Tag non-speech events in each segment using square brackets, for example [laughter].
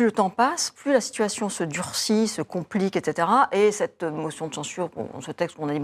plus le temps passe, plus la situation se durcit, se complique, etc. Et cette motion de censure, ce texte, on a dit,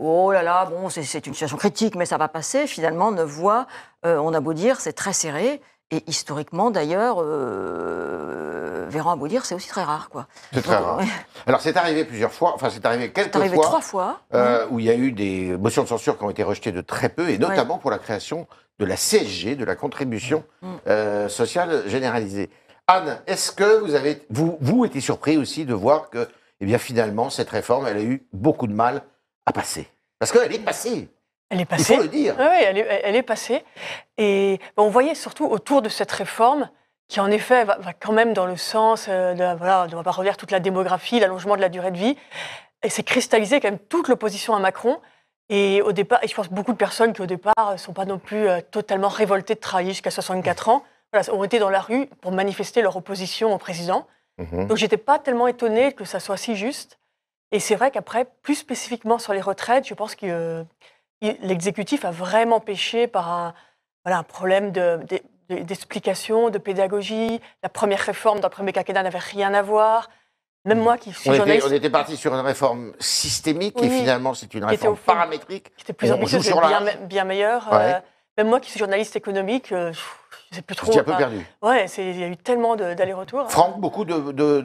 oh là là, bon, c'est une situation critique, mais ça va passer, finalement, ne voit, euh, on a beau dire, c'est très serré. Et historiquement, d'ailleurs, euh, Véran à beau dire, c'est aussi très rare. quoi. C'est très rare. Alors, c'est arrivé plusieurs fois, enfin, c'est arrivé quelques fois. C'est arrivé trois fois. Euh, mmh. Où il y a eu des motions de censure qui ont été rejetées de très peu, et notamment pour la création de la CSG, de la contribution mmh. euh, sociale généralisée. Anne, est-ce que vous avez, vous, vous été surpris aussi de voir que, eh bien, finalement, cette réforme, elle a eu beaucoup de mal à passer Parce qu'elle est passée. Elle est passée. Il faut le dire. Ah oui, elle est, passée. Et ben, on voyait surtout autour de cette réforme qui en effet va, quand même dans le sens, euh, de, voilà, on va revenir toute la démographie, l'allongement de la durée de vie, et c'est cristallisé quand même toute l'opposition à Macron. Et au départ, et je pense beaucoup de personnes qui au départ ne sont pas non plus euh, totalement révoltées de travailler jusqu'à 64 ans, ont été dans la rue pour manifester leur opposition au président. Mhm. Donc j'étais pas tellement étonnée que ça soit si juste. Et c'est vrai qu'après, plus spécifiquement sur les retraites, je pense que euh, l'exécutif a vraiment péché par un, voilà, un problème d'explication, de, de, pédagogie. La première réforme d'après le premier n'avait rien à voir. Même mhm. moi qui suis on Était, on était parti sur une réforme systémique et finalement c'est une réforme paramétrique. C'était plus ambitieux, bien, bien meilleure. Euh, même moi qui suis journaliste économique, euh, plus trop. Tu un peu perdu. Ouais, il y a eu tellement d'allers-retours. Hein. Franck, beaucoup d'erreurs de,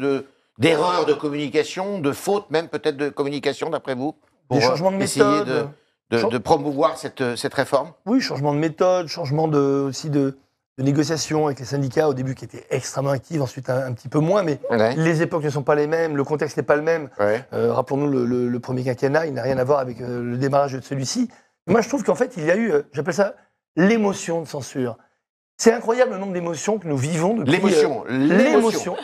de, de, de, communication, de fautes même peut-être de communication d'après vous pour euh, essayer de De, promouvoir cette, cette, réforme Oui, changement de méthode, changement de, aussi de, négociation avec les syndicats au début qui étaient extrêmement actifs, ensuite un, petit peu moins, mais les époques ne sont pas les mêmes, le contexte n'est pas le même. Euh, rappelons-nous le, premier quinquennat, il n'a rien à voir avec euh, le démarrage de celui-ci. Moi, je trouve qu'en fait, il y a eu, j'appelle ça l'émotion de censure. C'est incroyable le nombre d'émotions que nous vivons depuis. L'émotion. Euh, l'émotion.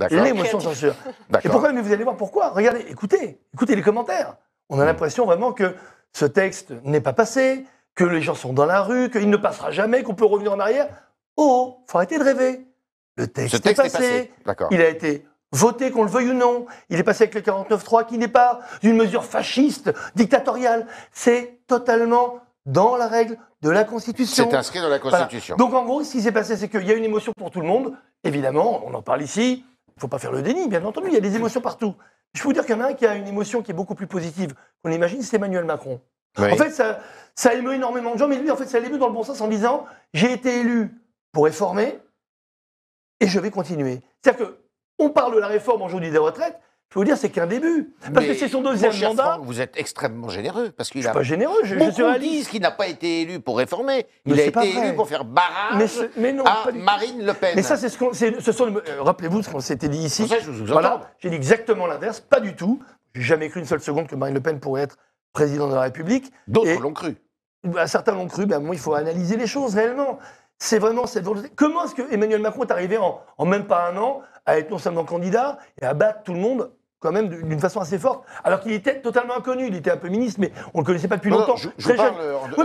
L'émotion de censure. Et pourquoi Mais vous allez voir pourquoi. Regardez, écoutez, écoutez les commentaires. On a hmm. l'impression vraiment que ce texte n'est pas passé, que les gens sont dans la rue, qu'il ne passera jamais, qu'on peut revenir en arrière. Oh, faut arrêter de rêver. Le texte, est passé. Il a été voté, qu'on le veuille ou non. Il est passé avec le 49.3 qui n'est pas une mesure fasciste, dictatoriale. C'est totalement dans la règle de la Constitution. C'est inscrit dans la Constitution. Donc en gros, ce qui s'est passé, c'est qu'il y a une émotion pour tout le monde. Évidemment, on en parle ici. Il ne faut pas faire le déni, bien entendu. Il y a des émotions partout. Je peux vous dire qu'il y en a un qui a une émotion qui est beaucoup plus positive qu'on imagine, c'est Emmanuel Macron. En fait, ça, ça émeut énormément de gens, mais lui, en fait, ça émeut dans le bon sens en disant j'ai été élu pour réformer et je vais continuer. C'est-à-dire que on parle de la réforme aujourd'hui des retraites, je veux dire, c'est qu'un début. Parce que c'est son deuxième mandat. vous êtes extrêmement généreux. Parce qu'il je suis pas généreux, je, je qu'il n'a pas été élu pour réformer. Il a été élu pour faire barrage à Marine Le Pen. Mais ça, c'est ce qu'on. Ce sont euh, Rappelez-vous ce qu'on s'était dit ici. je vous voilà. J'ai dit exactement l'inverse. Pas du tout. J'ai jamais cru une seule seconde que Marine Le Pen pourrait être président de la République. D'autres l'ont cru. Bah, certains l'ont cru. Ben, moi, il faut analyser les choses réellement. C'est vraiment cette volonté. Comment est-ce que Emmanuel Macron est arrivé en, même pas un an à être non seulement candidat et à battre tout le monde quand même d'une façon assez forte, alors qu'il était totalement inconnu, il était un peu ministre, mais on ne le connaissait pas depuis longtemps. Je, très de,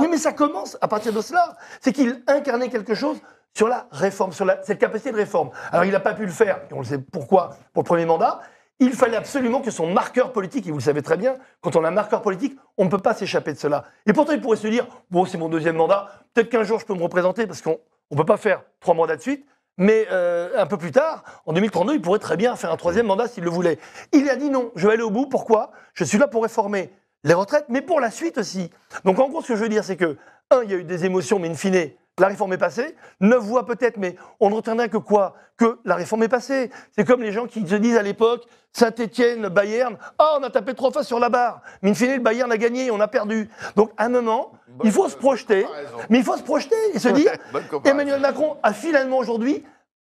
oui, mais ça, commence à partir de cela. C'est qu'il incarnait quelque chose sur la réforme, sur cette capacité de réforme. Alors il n'a pas pu le faire, et on le sait pourquoi, pour le premier mandat, il fallait absolument que son marqueur politique, et vous le savez très bien, quand on a un marqueur politique, on ne peut pas s'échapper de cela. Et pourtant, il pourrait se dire, bon, c'est mon deuxième mandat, peut-être qu'un jour je peux me représenter, parce qu'on ne peut pas faire trois mandats de suite, mais euh, un peu plus tard, en 2032, il pourrait très bien faire un troisième mandat s'il le voulait. Il a dit non, je vais aller au bout, pourquoi Je suis là pour réformer les retraites, mais pour la suite aussi. Donc en gros, ce que je veux dire, c'est que, un, il y a eu des émotions, mais in fine, la réforme est passée, neuf voix peut-être, mais on ne retiendra que quoi Que la réforme est passée. C'est comme les gens qui se disent à l'époque, Saint-Étienne, Bayern, ah, on a tapé trois fois sur la barre, mais in fine, le Bayern a gagné, on a perdu. Donc, à un moment, il faut se euh, projeter, mais il faut se projeter et se dire, [laughs] Emmanuel Macron a finalement aujourd'hui,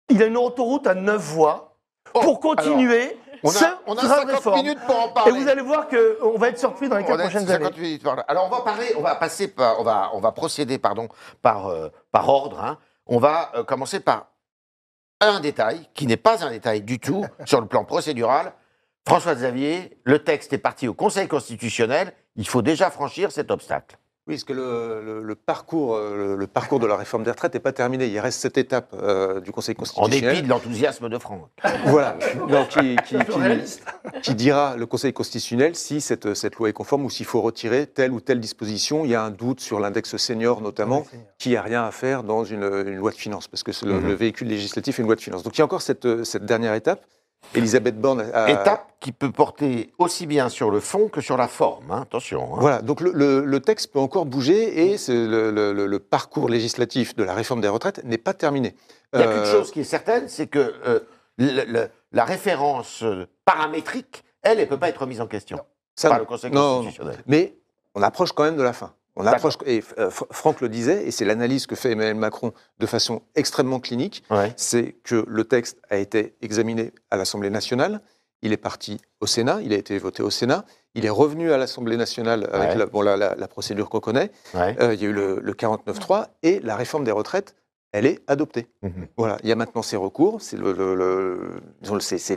il a une autoroute à neuf voix, pour oh, continuer on a, on 50 minutes pour en parler. Et vous allez voir qu'on va être surpris dans les 4 prochaines années. Alors on va parler, on va passer par, on va, on va procéder pardon, par, euh, par ordre. Hein. On va euh, commencer par un détail, qui n'est pas un détail du tout [laughs] sur le plan procédural. François Xavier, le texte est parti au Conseil constitutionnel, il faut déjà franchir cet obstacle. Oui, parce que le, parcours, euh, le, parcours de la réforme des retraites n'est pas terminé. Il reste cette étape euh, du Conseil constitutionnel. En dépit de l'enthousiasme de Franck. Voilà, [laughs] qui, dira le Conseil constitutionnel si cette, cette loi est conforme ou s'il faut retirer telle ou telle disposition. Il y a un doute sur l'index senior notamment, qui n'a rien à faire dans une, loi de finances, parce que mhm. le, véhicule législatif est une loi de finances. Donc il y a encore cette, cette dernière étape. Étape qui peut porter aussi bien sur le fond que sur la forme, hein, attention. Hein. Voilà, donc le, texte peut encore bouger et le, parcours législatif de la réforme des retraites n'est pas terminé. Il y a qu'une euh, chose qui est certaine, c'est que euh, la référence euh, paramétrique, elle, elle ne peut pas être mise en question par le Conseil constitutionnel. Mais on approche quand même de la fin. On euh, Franck le disait, et c'est l'analyse que fait Emmanuel Macron de façon extrêmement clinique, c'est que le texte a été examiné à l'Assemblée nationale, il est parti au Sénat, il a été voté au Sénat, il est revenu à l'Assemblée nationale avec la, procédure qu'on connaît, euh, il y a eu le, 49-3, et la réforme des retraites elle est adoptée. Mhm. Voilà, il y a maintenant ces recours, c'est le,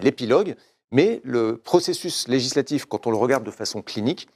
l'épilogue, mais le processus législatif, quand on le regarde de façon clinique,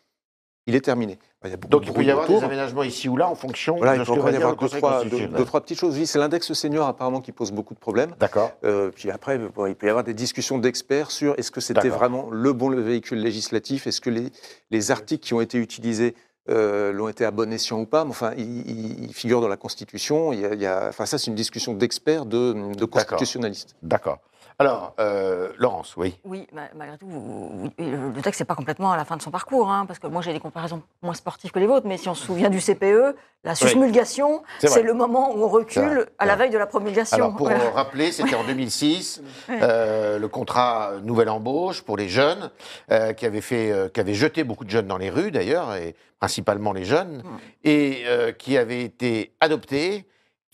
il est terminé. Bah, Donc il peut y avoir des aménagements ici ou là en fonction de ce que va y avoir deux, trois, trois petites choses. Oui, c'est l'index senior apparemment qui pose beaucoup de problèmes. D'accord. Euh, puis après, il peut y avoir des discussions d'experts sur est-ce que c'était vraiment le bon véhicule législatif, est-ce que les, les, articles qui ont été utilisés euh, l'ont été à bon escient ou pas, mais enfin, il figure figurent dans la Constitution. Il enfin, ça, c'est une discussion d'experts, de, de constitutionnalistes. D'accord. Alors, euh, Laurence, oui. Oui, malgré tout, euh, le texte n'est pas complètement à la fin de son parcours, hein, parce que moi j'ai des comparaisons moins sportives que les vôtres, mais si on se souvient du CPE, la susmulgation, c'est le moment où on recule à la veille de la promulgation. Alors, pour rappeler, c'était en 2006, [laughs] euh, le contrat Nouvelle Embauche pour les jeunes, qui, avait fait, qui avait jeté beaucoup de jeunes dans les rues d'ailleurs, et principalement les jeunes, mm. et qui avait été adopté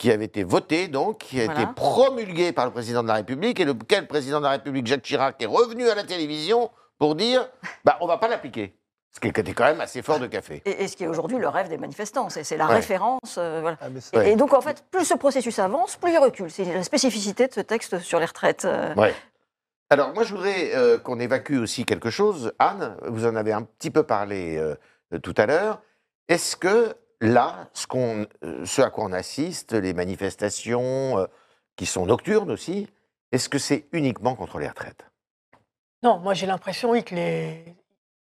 qui avait été voté, donc, qui a été promulgué par le président de la République, et lequel président de la République, Jacques Chirac, est revenu à la télévision pour dire bah, on ne va pas l'appliquer. Ce qui était quand même assez fort de café. Et, ce qui est aujourd'hui le rêve des manifestants, c'est la référence. Euh, ah, et, donc en fait, plus ce processus avance, plus il recule. C'est la spécificité de ce texte sur les retraites. Euh. Alors moi, je voudrais euh, qu'on évacue aussi quelque chose. Anne, vous en avez un petit peu parlé tout à l'heure. Est-ce que là, ce, qu'on, euh, à quoi on assiste, les manifestations euh, qui sont nocturnes aussi, est-ce que c'est uniquement contre les retraites Non, moi j'ai l'impression, oui, que les,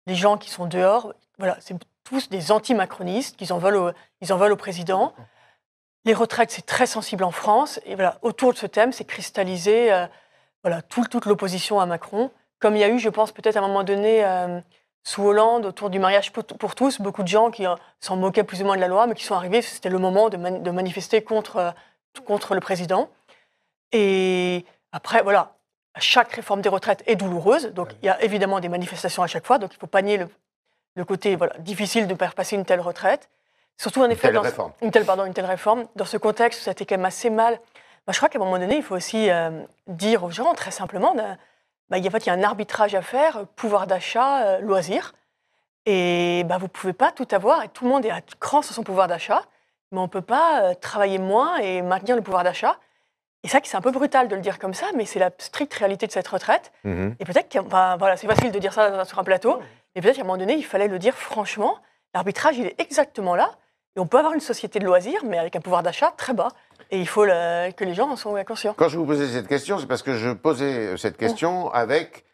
gens qui sont dehors, voilà, c'est tous des anti-macronistes, qu'ils en veulent au, en au président. Les retraites, c'est très sensible en France. Et voilà, autour de ce thème, c'est cristallisé euh, voilà, toute l'opposition à Macron. Comme il y a eu, je pense, peut-être à un moment donné, sous Hollande autour du mariage pour tous, beaucoup de gens qui euh, s'en moquaient plus ou moins de la loi, mais qui sont arrivés, c'était le moment de, manifester contre, euh, contre le président. Et après, voilà, chaque réforme des retraites est douloureuse, donc il y a évidemment des manifestations à chaque fois, donc il faut panier le, le côté voilà, difficile de faire passer une telle retraite. Surtout en effet, une telle, dans pardon, une telle réforme, dans ce contexte ça a été quand même assez mal. Bah, je crois qu'à un moment donné, il faut aussi euh, dire aux gens, très simplement, bah, fait, il y a un arbitrage à faire, euh, pouvoir d'achat, euh, loisir, Et bah, vous ne pouvez pas tout avoir, et tout le monde est à cran sur son pouvoir d'achat, mais on ne peut pas euh, travailler moins et maintenir le pouvoir d'achat. Et ça, c'est un peu brutal de le dire comme ça, mais c'est la stricte réalité de cette retraite. Mhm. Et peut-être, bah, voilà, c'est facile de dire ça sur un plateau, mais peut-être qu'à un moment donné, il fallait le dire franchement. L'arbitrage, il est exactement là. Et on peut avoir une société de loisirs, mais avec un pouvoir d'achat très bas. Et il faut que les gens en soient conscients. Quand je vous posais cette question, c'est parce que je posais euh, cette question oh. avec,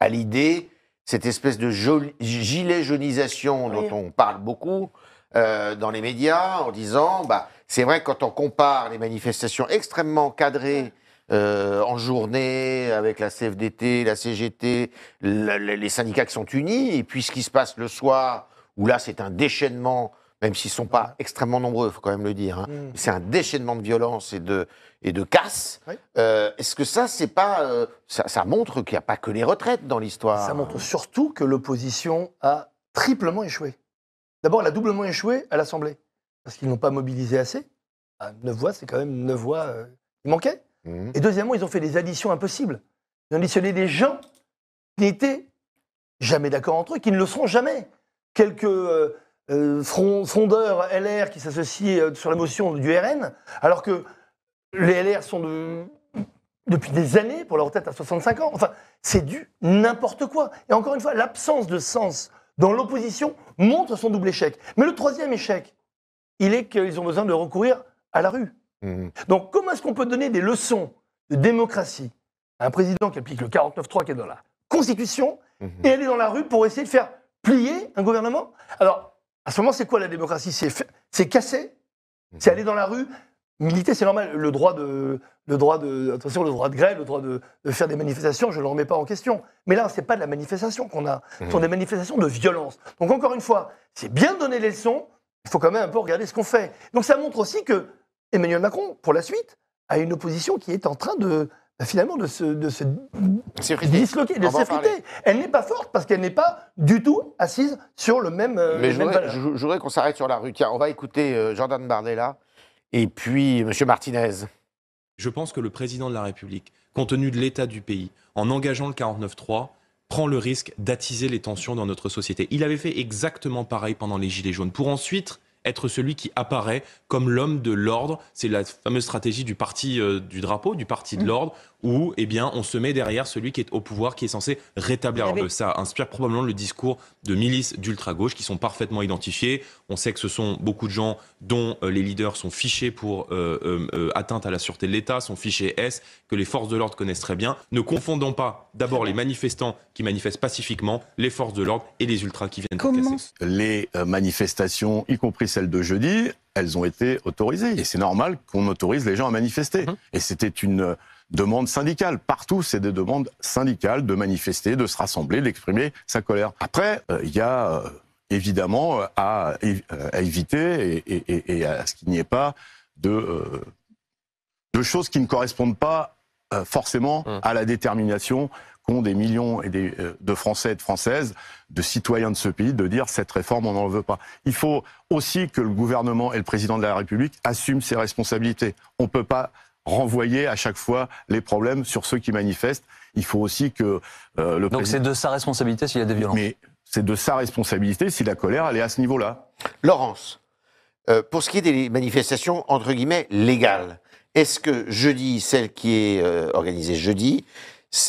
à l'idée, cette espèce de gilet jaunisation dont on parle beaucoup euh, dans les médias, en disant, bah, c'est vrai quand on compare les manifestations extrêmement cadrées euh, en journée avec la CFDT, la CGT, les syndicats qui sont unis, et puis ce qui se passe le soir, où là c'est un déchaînement même s'ils ne sont pas extrêmement nombreux, il faut quand même le dire. Hein. Mm. C'est un déchaînement de violence et de, et de casse. Euh, est-ce que ça, c'est pas. Euh, ça, montre qu'il n'y a pas que les retraites dans l'histoire. Ça montre surtout que l'opposition a triplement échoué. D'abord, elle a doublement échoué à l'Assemblée, parce qu'ils n'ont pas mobilisé assez. Ah, neuf voix, c'est quand même neuf voix qui euh, manquaient. Mmh. Et deuxièmement, ils ont fait des additions impossibles. Ils ont additionné des gens qui n'étaient jamais d'accord entre eux, qui ne le seront jamais. Quelques euh, LR qui s'associent euh, sur la motion du RN, alors que les LR sont de, depuis des années pour leur tête à 65 ans. Enfin, c'est du n'importe quoi. Et encore une fois, l'absence de sens dans l'opposition montre son double échec. Mais le troisième échec, il est qu'ils ont besoin de recourir à la rue. Mmh. Donc comment est-ce qu'on peut donner des leçons de démocratie à un président qui applique le 49-3 qui est dans la Constitution mmh. et aller dans la rue pour essayer de faire plier un gouvernement Alors, à ce moment, c'est quoi la démocratie C'est casser C'est aller mhm. dans la rue Militer, c'est normal. Le droit de, droit de, attention, le droit de grève, le droit de, faire des manifestations, je ne le remets pas en question. Mais là, c'est pas de la manifestation qu'on a. Ce sont mhm. des manifestations de violence. Donc encore une fois, c'est bien de donner les leçons. Il faut quand même un peu regarder ce qu'on fait. Donc ça montre aussi que Emmanuel Macron, pour la suite, a une opposition qui est en train de bah, finalement de se, de se disloquer, de s'effriter. Elle n'est pas forte parce qu'elle n'est pas du tout assise sur le même. Euh, Mais je voudrais, qu'on s'arrête sur la rue. Tiens, on va écouter euh, Jordan Bardella et puis euh, M. Martinez. Je pense que le président de la République, compte tenu de l'état du pays, en engageant le 49-3, prend le risque d'attiser les tensions dans notre société. Il avait fait exactement pareil pendant les Gilets jaunes pour ensuite être celui qui apparaît comme l'homme de l'ordre. C'est la fameuse stratégie du parti euh, du drapeau, du parti de mm. l'ordre, où eh bien, on se met derrière celui qui est au pouvoir, qui est censé rétablir eh l'ordre. Ça inspire probablement le discours de milices d'ultra-gauche qui sont parfaitement identifiées. On sait que ce sont beaucoup de gens dont euh, les leaders sont fichés pour euh, atteinte à la sûreté de l'État, sont fichés S, que les forces de l'ordre connaissent très bien. Ne confondons pas d'abord les manifestants qui manifestent pacifiquement, les forces de l'ordre et les ultras qui viennent. Comment les manifestations, y compris celles de jeudi, elles ont été autorisées. Et c'est normal qu'on autorise les gens à manifester. Mhm. Et c'était une euh, demande syndicale. Partout, c'est des demandes syndicales de manifester, de se rassembler, d'exprimer sa colère. Après, euh, il y a euh, évidemment à, éviter et, à ce qu'il n'y ait pas de, choses qui ne correspondent pas forcément mhm. à la détermination des millions et des, euh, de Français et de Françaises, de citoyens de ce pays, de dire cette réforme, on n'en veut pas. Il faut aussi que le gouvernement et le président de la République assument ses responsabilités. On ne peut pas renvoyer à chaque fois les problèmes sur ceux qui manifestent. Il faut aussi que le euh, le Donc c'est de sa responsabilité s'il y a des violences. Mais c'est de sa responsabilité si la colère elle est à ce niveau-là. Laurence, euh, pour ce qui est des manifestations entre guillemets légales, est-ce que jeudi, celle qui est organisée jeudi,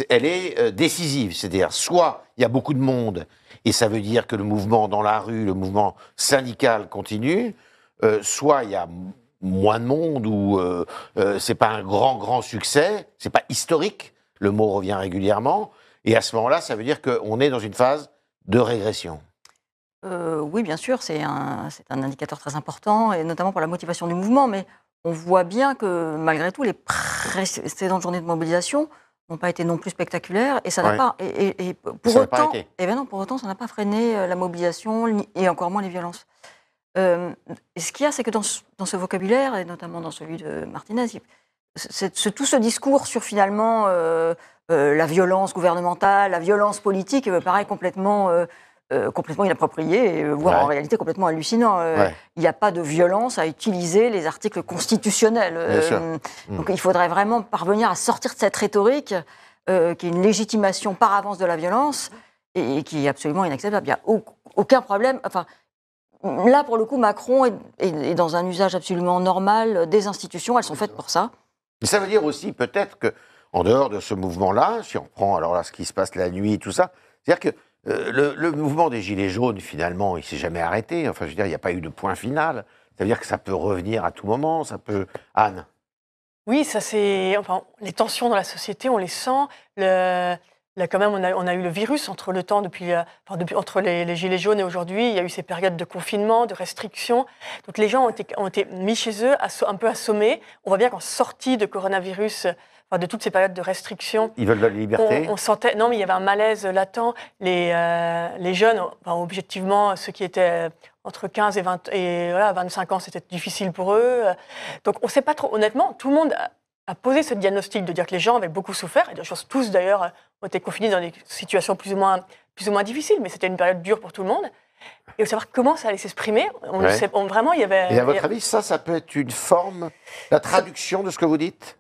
elle est euh, décisive. C'est-à-dire, soit il y a beaucoup de monde, et ça veut dire que le mouvement dans la rue, le mouvement syndical continue, euh, soit il y a moins de monde ou euh, ce n'est pas un grand grand succès, n'est pas historique, le mot revient régulièrement, et à ce moment-là, ça veut dire qu'on est dans une phase de régression. oui, bien sûr, c'est un, un indicateur très important, et notamment pour la motivation du mouvement, mais on voit bien que malgré tout, les précédentes journées de mobilisation n'ont pas été non plus spectaculaires et ça n'a pas. Et, pour autant, et eh ben pour autant, ça n'a pas freiné euh, la mobilisation et encore moins les violences. Euh, et ce qu'il y a, c'est que dans ce, dans ce, vocabulaire et notamment dans celui de Martinez, c'est, tout ce discours sur finalement euh, la violence gouvernementale, la violence politique, me paraît complètement euh, complètement inapproprié, euh, voire en réalité complètement hallucinant. Euh, il n'y a pas de violence à utiliser les articles constitutionnels. Mm. Donc mm. il faudrait vraiment parvenir à sortir de cette rhétorique qui est une légitimation par avance de la violence et, qui est absolument inacceptable. Il n'y a aucun problème. Enfin, là, pour le coup, Macron est, dans un usage absolument normal des institutions. Elles sont faites pour ça. ça veut dire aussi peut-être que, en dehors de ce mouvement-là, si on prend alors là ce qui se passe la nuit tout ça, c'est-à-dire que euh, le, mouvement des Gilets jaunes, finalement, il s'est jamais arrêté. Enfin, je veux dire, il n'y a pas eu de point final. cest à dire que ça peut revenir à tout moment. Ça peut. Anne. Oui, ça c'est. Enfin, les tensions dans la société, on les sent. Là, quand même, on a, eu le virus entre le temps depuis, euh, entre les, gilets jaunes et aujourd'hui. Il y a eu ces périodes de confinement, de restrictions. Donc les gens ont été, ont été mis chez eux, un peu assommés. On voit bien qu'en sortie de coronavirus, de toutes ces périodes de restrictions. Ils veulent de la liberté. On, sentait, non, mais il y avait un malaise latent. Les, euh, jeunes, enfin, objectivement, ceux qui étaient euh, entre 15 et, 25 ans, c'était difficile pour eux. Donc on ne sait pas trop. Honnêtement, tout le monde a, posé ce diagnostic de dire que les gens avaient beaucoup souffert. Et je pense tous d'ailleurs ont été confinés dans des situations plus ou moins, plus ou moins difficiles, mais c'était une période dure pour tout le monde. Et savoir comment ça allait s'exprimer, on, sait, vraiment, il y avait. Et à votre avis, ça, ça peut être une forme, la traduction de ce que vous dites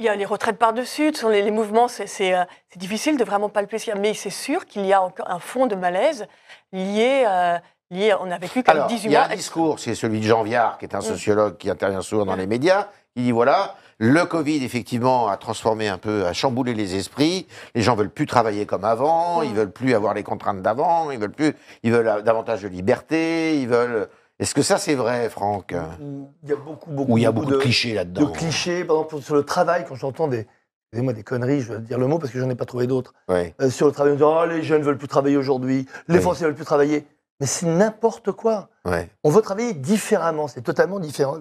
il y a les retraites par-dessus, les, les mouvements, euh, c'est difficile de vraiment palper Mais c'est sûr qu'il y a encore un fond de malaise lié. Euh, lié on a vécu comme 18 Il y a un discours, c'est celui de Jean Viard, qui est un mm. sociologue qui intervient souvent dans mm. les médias. Il dit voilà, le Covid, effectivement, a transformé un peu, a chamboulé les esprits. Les gens veulent plus travailler comme avant, mm. ils veulent plus avoir les contraintes d'avant, ils veulent plus, ils veulent euh, davantage de liberté, ils veulent est-ce que ça, c'est vrai, Franck Il y a beaucoup, beaucoup, il beaucoup, de, clichés là-dedans. De clichés, par exemple, sur le travail, quand j'entends des. moi des conneries, je vais dire le mot parce que j'en ai pas trouvé d'autres. Euh, sur le travail, on dit oh, les jeunes veulent plus travailler aujourd'hui, les Français ne veulent plus travailler. Mais c'est n'importe quoi. On veut travailler différemment, c'est totalement différent.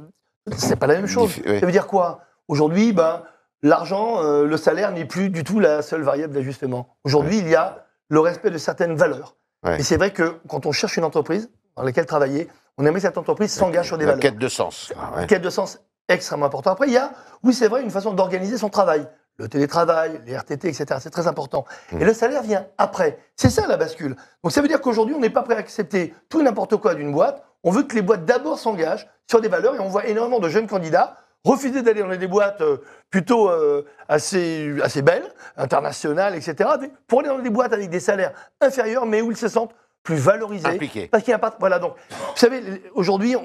C'est pas la même chose. ça veut dire quoi Aujourd'hui, ben, l'argent, euh, le salaire n'est plus du tout la seule variable d'ajustement. Aujourd'hui, il y a le respect de certaines valeurs. Et c'est vrai que quand on cherche une entreprise dans laquelle travailler, on aimerait que cette entreprise s'engage sur des valeurs. valeurs. Quête de sens. Ah, une Quête de sens extrêmement importante. Après, il y a, oui, c'est vrai, une façon d'organiser son travail. Le télétravail, les RTT, etc. C'est très important. Et hmm. le salaire vient après. C'est ça la bascule. Donc ça veut dire qu'aujourd'hui, on n'est pas prêt à accepter tout n'importe quoi d'une boîte. On veut que les boîtes d'abord s'engagent sur des valeurs et on voit énormément de jeunes candidats refuser d'aller dans des boîtes euh, plutôt euh, assez, assez belles, internationales, etc., pour aller dans des boîtes avec des salaires inférieurs, mais où ils se sentent plus valorisé. Parce qu'il n'y pas. Voilà, donc, vous savez, aujourd'hui,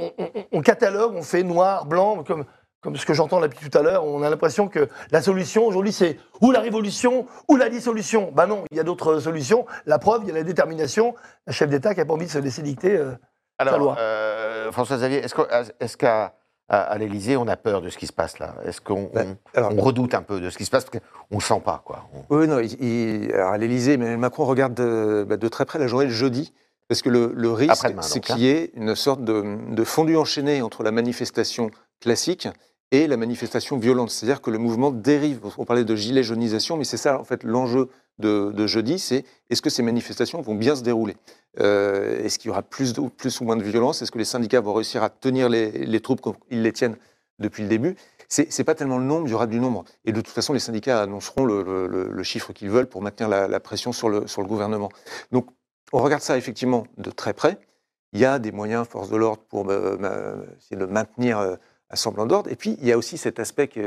on, catalogue, on fait noir, blanc, comme, comme ce que j'entends depuis tout à l'heure. On a l'impression que la solution aujourd'hui, c'est ou la révolution ou la dissolution. Ben non, il y a d'autres solutions. La preuve, il y a la détermination. Un chef d'État qui n'a pas envie de se laisser dicter euh, Alors, sa loi. Euh, François Xavier, est-ce qu'à à, l'Élysée, l'Elysée, on a peur de ce qui se passe là Est-ce qu'on bah, on, redoute un peu de ce qui se passe Parce qu'on ne sent pas, quoi. Oui, non, à l'Élysée, Macron regarde euh, bah, de, très près la journée de jeudi. Parce que le, risque, c'est hein. qu'il y ait une sorte de, de fondu enchaîné entre la manifestation classique et la manifestation violente. C'est-à-dire que le mouvement dérive. On parlait de gilet jaunisation, mais c'est ça, en fait, l'enjeu de, jeudi, c'est est-ce que ces manifestations vont bien se dérouler euh, Est-ce qu'il y aura plus, plus ou moins de violence Est-ce que les syndicats vont réussir à tenir les, troupes comme ils les tiennent depuis le début Ce n'est pas tellement le nombre, il y aura du nombre. Et de toute façon, les syndicats annonceront le, chiffre qu'ils veulent pour maintenir la, pression sur le, gouvernement. Donc, on regarde ça effectivement de très près. Il y a des moyens, force de l'ordre, pour euh, maintenir euh, un semblant d'ordre. Et puis, il y a aussi cet aspect qui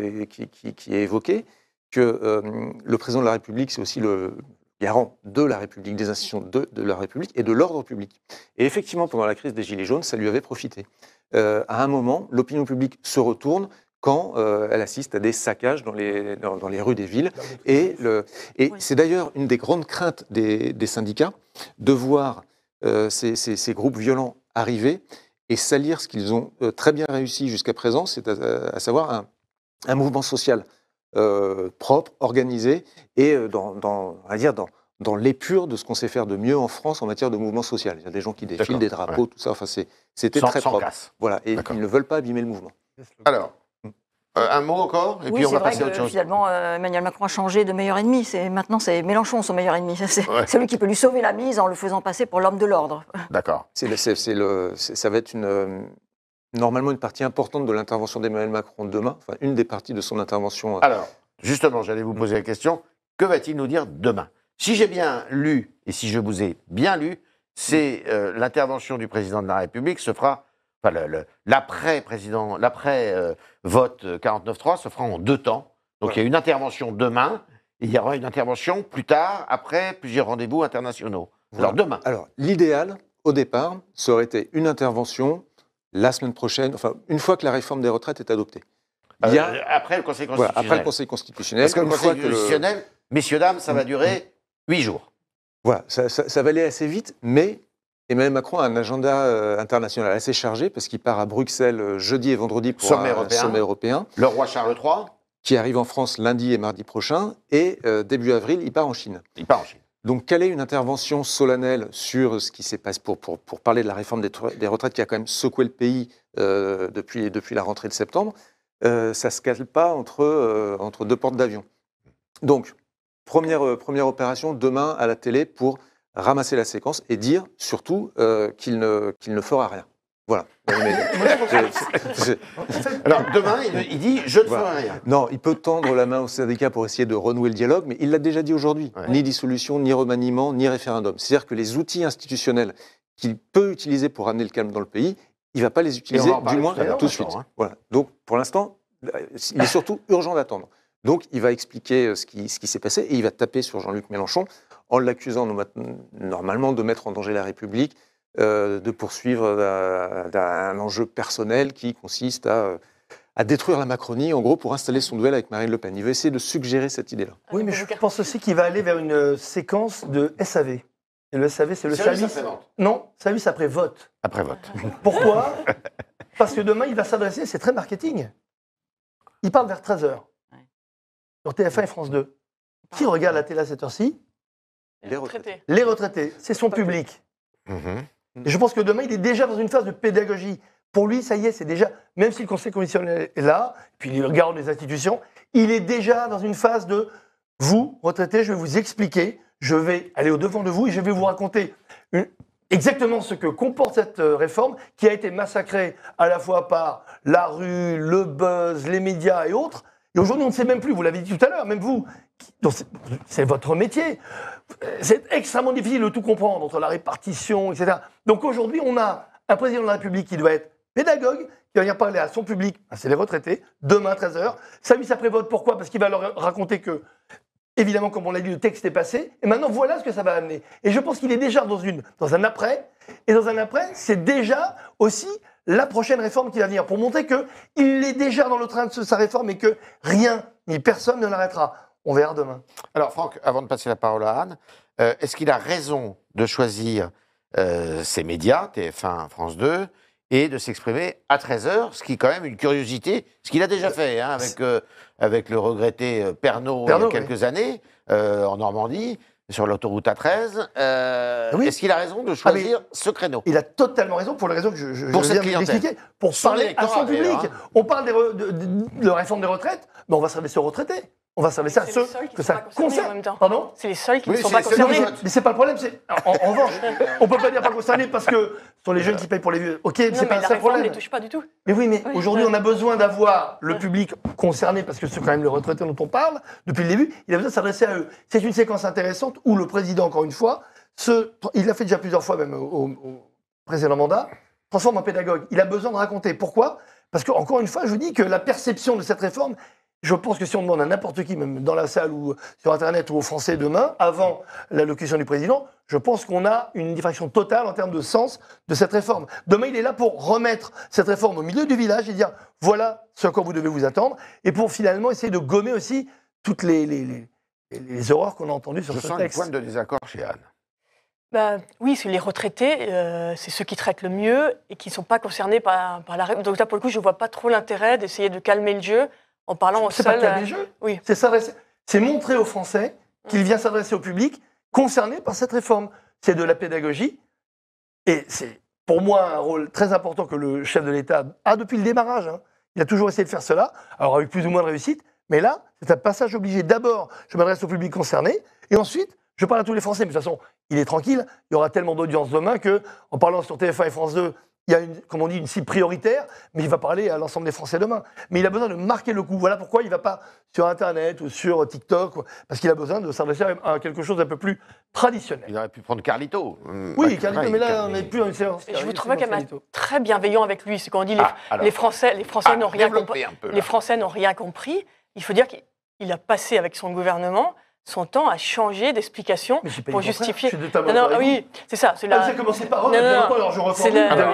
est évoqué, que euh, le président de la République, c'est aussi le garant de la République, des institutions de, la République et de l'ordre public. Et effectivement, pendant la crise des Gilets jaunes, ça lui avait profité. Euh, à un moment, l'opinion publique se retourne quand euh, elle assiste à des saccages dans les, dans, les rues des villes. Et, le, et c'est d'ailleurs une des grandes craintes des, syndicats de voir ces, ces, groupes violents arriver et salir ce qu'ils ont très bien réussi jusqu'à présent, c'est à, à, savoir un, un, mouvement social euh, propre, organisé et euh, dans, dire dans, dans l'épure de ce qu'on sait faire de mieux en France en matière de mouvement social. Il y a des gens qui défilent, des drapeaux, tout ça. Enfin, c'était très propre. Voilà, et ils ne veulent pas abîmer le mouvement. Alors. Euh, un mot encore, et oui, puis on va que, Finalement, Emmanuel Macron a changé de meilleur ennemi. C'est maintenant c'est Mélenchon son meilleur ennemi. [laughs] C'est celui qui peut lui sauver la mise en le faisant passer pour l'homme de l'ordre. D'accord. C'est ça va être une, normalement une partie importante de l'intervention d'Emmanuel Macron demain, enfin une des parties de son intervention. Euh, Alors, justement, j'allais vous mm. poser la question, que va-t-il nous dire demain Si j'ai bien lu, et si je vous ai bien lu, c'est mm. euh, l'intervention du président de la République se fera, enfin l'après-président, l'après-vote euh, 49-3 se fera en deux temps. Donc il y a une intervention demain, et il y aura une intervention plus tard, après plusieurs rendez-vous internationaux. Alors demain. Alors l'idéal, au départ, ça aurait été une intervention la semaine prochaine, enfin, une fois que la réforme des retraites est adoptée. Euh, après le Conseil constitutionnel. après le Conseil constitutionnel. Conseil messieurs, dames, ça va mm-hmm. durer huit jours. Voilà, ça, va aller assez vite, mais Emmanuel Macron a un agenda euh, international assez chargé parce qu'il part à Bruxelles euh, jeudi et vendredi pour sommet un, sommet européen. Le roi Charles III. Qui arrive en France lundi et mardi prochain, et début avril, il part en Chine. Il part en Chine. Donc, quelle est une intervention solennelle sur ce qui s'est passé pour, pour, parler de la réforme des, retraites qui a quand même secoué le pays euh, depuis, depuis la rentrée de septembre euh, Ça ne se cale pas entre, euh, entre deux portes d'avion. Donc, première, première opération demain à la télé pour ramasser la séquence et dire surtout qu'il ne, qu'il ne fera rien. Voilà. Alors demain, il, dit je ne ferai rien. Non, il peut tendre la main au syndicat pour essayer de renouer le dialogue, mais il l'a déjà dit aujourd'hui. Ni dissolution, ni remaniement, ni référendum. C'est-à-dire que les outils institutionnels qu'il peut utiliser pour amener le calme dans le pays, il ne va pas les utiliser, du moins tout, de suite. Hein. Donc pour l'instant, il est surtout urgent d'attendre. Donc il va expliquer euh, ce qui s'est passé et il va taper sur Jean-Luc Mélenchon en l'accusant normalement de mettre en danger la République, euh, de poursuivre un, enjeu personnel qui consiste à, à, détruire la Macronie, en gros, pour installer son duel avec Marine Le Pen. Il va essayer de suggérer cette idée-là. Oui, euh, mais je pense aussi qu'il va aller vers une euh, séquence de SAV. Et le SAV, c'est le service. service non, service après vote. Après vote. [laughs] Pourquoi Parce que demain, il va s'adresser, c'est très marketing. Il parle vers 13h. Sur TF1 et France 2. Qui regarde la télé à cette heure-ci les retraités. Les retraités, c'est son public. Mhm. Mm. je pense que demain, il est déjà dans une phase de pédagogie. Pour lui, ça y est, c'est déjà, même si le Conseil constitutionnel est là, puis il regarde les institutions, il est déjà dans une phase de vous, retraités, je vais vous expliquer, je vais aller au-devant de vous et je vais vous raconter exactement ce que comporte cette euh, réforme qui a été massacrée à la fois par la rue, le buzz, les médias et autres. Et aujourd'hui, on ne sait même plus, vous l'avez dit tout à l'heure, même vous, c'est votre métier. C'est extrêmement difficile de tout comprendre entre la répartition, etc. Donc aujourd'hui, on a un président de la République qui doit être pédagogue, qui va venir parler à son public, c'est les retraités, demain 13h. Ça mis vote, pourquoi Parce qu'il va leur raconter que, évidemment, comme on l'a dit, le texte est passé, et maintenant voilà ce que ça va amener. Et je pense qu'il est déjà dans, une, dans un après, et dans un après, c'est déjà aussi la prochaine réforme qui va venir, pour montrer qu'il est déjà dans le train de sa réforme et que rien ni personne ne l'arrêtera. On verra demain. Alors, Franck, avant de passer la parole à Anne, euh, est-ce qu'il a raison de choisir euh, ses médias, TF1, France 2, et de s'exprimer à 13h, ce qui est quand même une curiosité, ce qu'il a déjà fait hein, avec, euh, avec le regretté euh, Pernaud, il y a quelques années, en Normandie sur l'autoroute A13. Est-ce qu'il a raison de ah, choisir ce créneau Il a totalement raison pour les raison que je, je pour viens pour parler à son public. Hein. On parle de, la réforme des retraites, mais on va servir aux retraités on va s'adresser à ceux que ça concerne. Pardon C'est les seuls qui ne sont pas concernés. Mais mais c'est pas le problème. En, en revanche, [laughs] on peut pas dire pas concernés parce que ce sont les jeunes qui payent pour les vieux. Ok, c'est pas ne les touche pas du tout. Mais oui, mais aujourd'hui, on a besoin d'avoir le public concerné parce que c'est quand même le retraité dont on parle depuis le début. Il a besoin de s'adresser à eux. C'est une séquence intéressante où le président, encore une fois, se, il l'a fait déjà plusieurs fois même au, président précédent mandat, transforme en pédagogue. Il a besoin de raconter. Pourquoi Parce que encore une fois, je vous dis que la perception de cette réforme je pense que si on demande à n'importe qui, même dans la salle ou sur Internet ou aux Français demain, avant l'allocution du président, je pense qu'on a une diffraction totale en termes de sens de cette réforme. Demain, il est là pour remettre cette réforme au milieu du village et dire voilà ce à quoi vous devez vous attendre, et pour finalement essayer de gommer aussi toutes les, les, horreurs qu'on a entendues sur je ce sens texte. Une de désaccord chez Anne. Bah, oui, c'est les retraités, euh, c'est ceux qui traitent le mieux et qui ne sont pas concernés par, par la réforme. Donc là, pour le coup, je ne vois pas trop l'intérêt d'essayer de calmer le jeu en parlant C'est pas C'est C'est montrer aux Français qu'il vient s'adresser au public concerné par cette réforme. C'est de la pédagogie et c'est pour moi un rôle très important que le chef de l'État a depuis le démarrage. Hein. Il a toujours essayé de faire cela, alors avec plus ou moins de réussite, mais là, c'est un passage obligé. D'abord, je m'adresse au public concerné, et ensuite, je parle à tous les Français. Mais de toute façon, il est tranquille, il y aura tellement d'audience demain que, en parlant sur TF1 et France 2 il y a, une, comme on dit, une cible prioritaire, mais il va parler à l'ensemble des Français demain. Mais il a besoin de marquer le coup. Voilà pourquoi il ne va pas sur Internet ou sur TikTok, parce qu'il a besoin de s'adresser à quelque chose d'un peu plus traditionnel. Il aurait pu prendre Carlito. oui, Carlito, mais là, on n'est plus dans une séance. Je vous trouvais quand même très bienveillant avec lui. C'est quand on dit les, ah, Français, les Français ah, n'ont rien Les Français n'ont rien compris. Il faut dire qu'il a passé avec son gouvernement son temps à changer d'explication pour justifier. Je suis non, non, oui, c'est ça. C'est ah, la... commencé par oh, non, non, alors je reprends.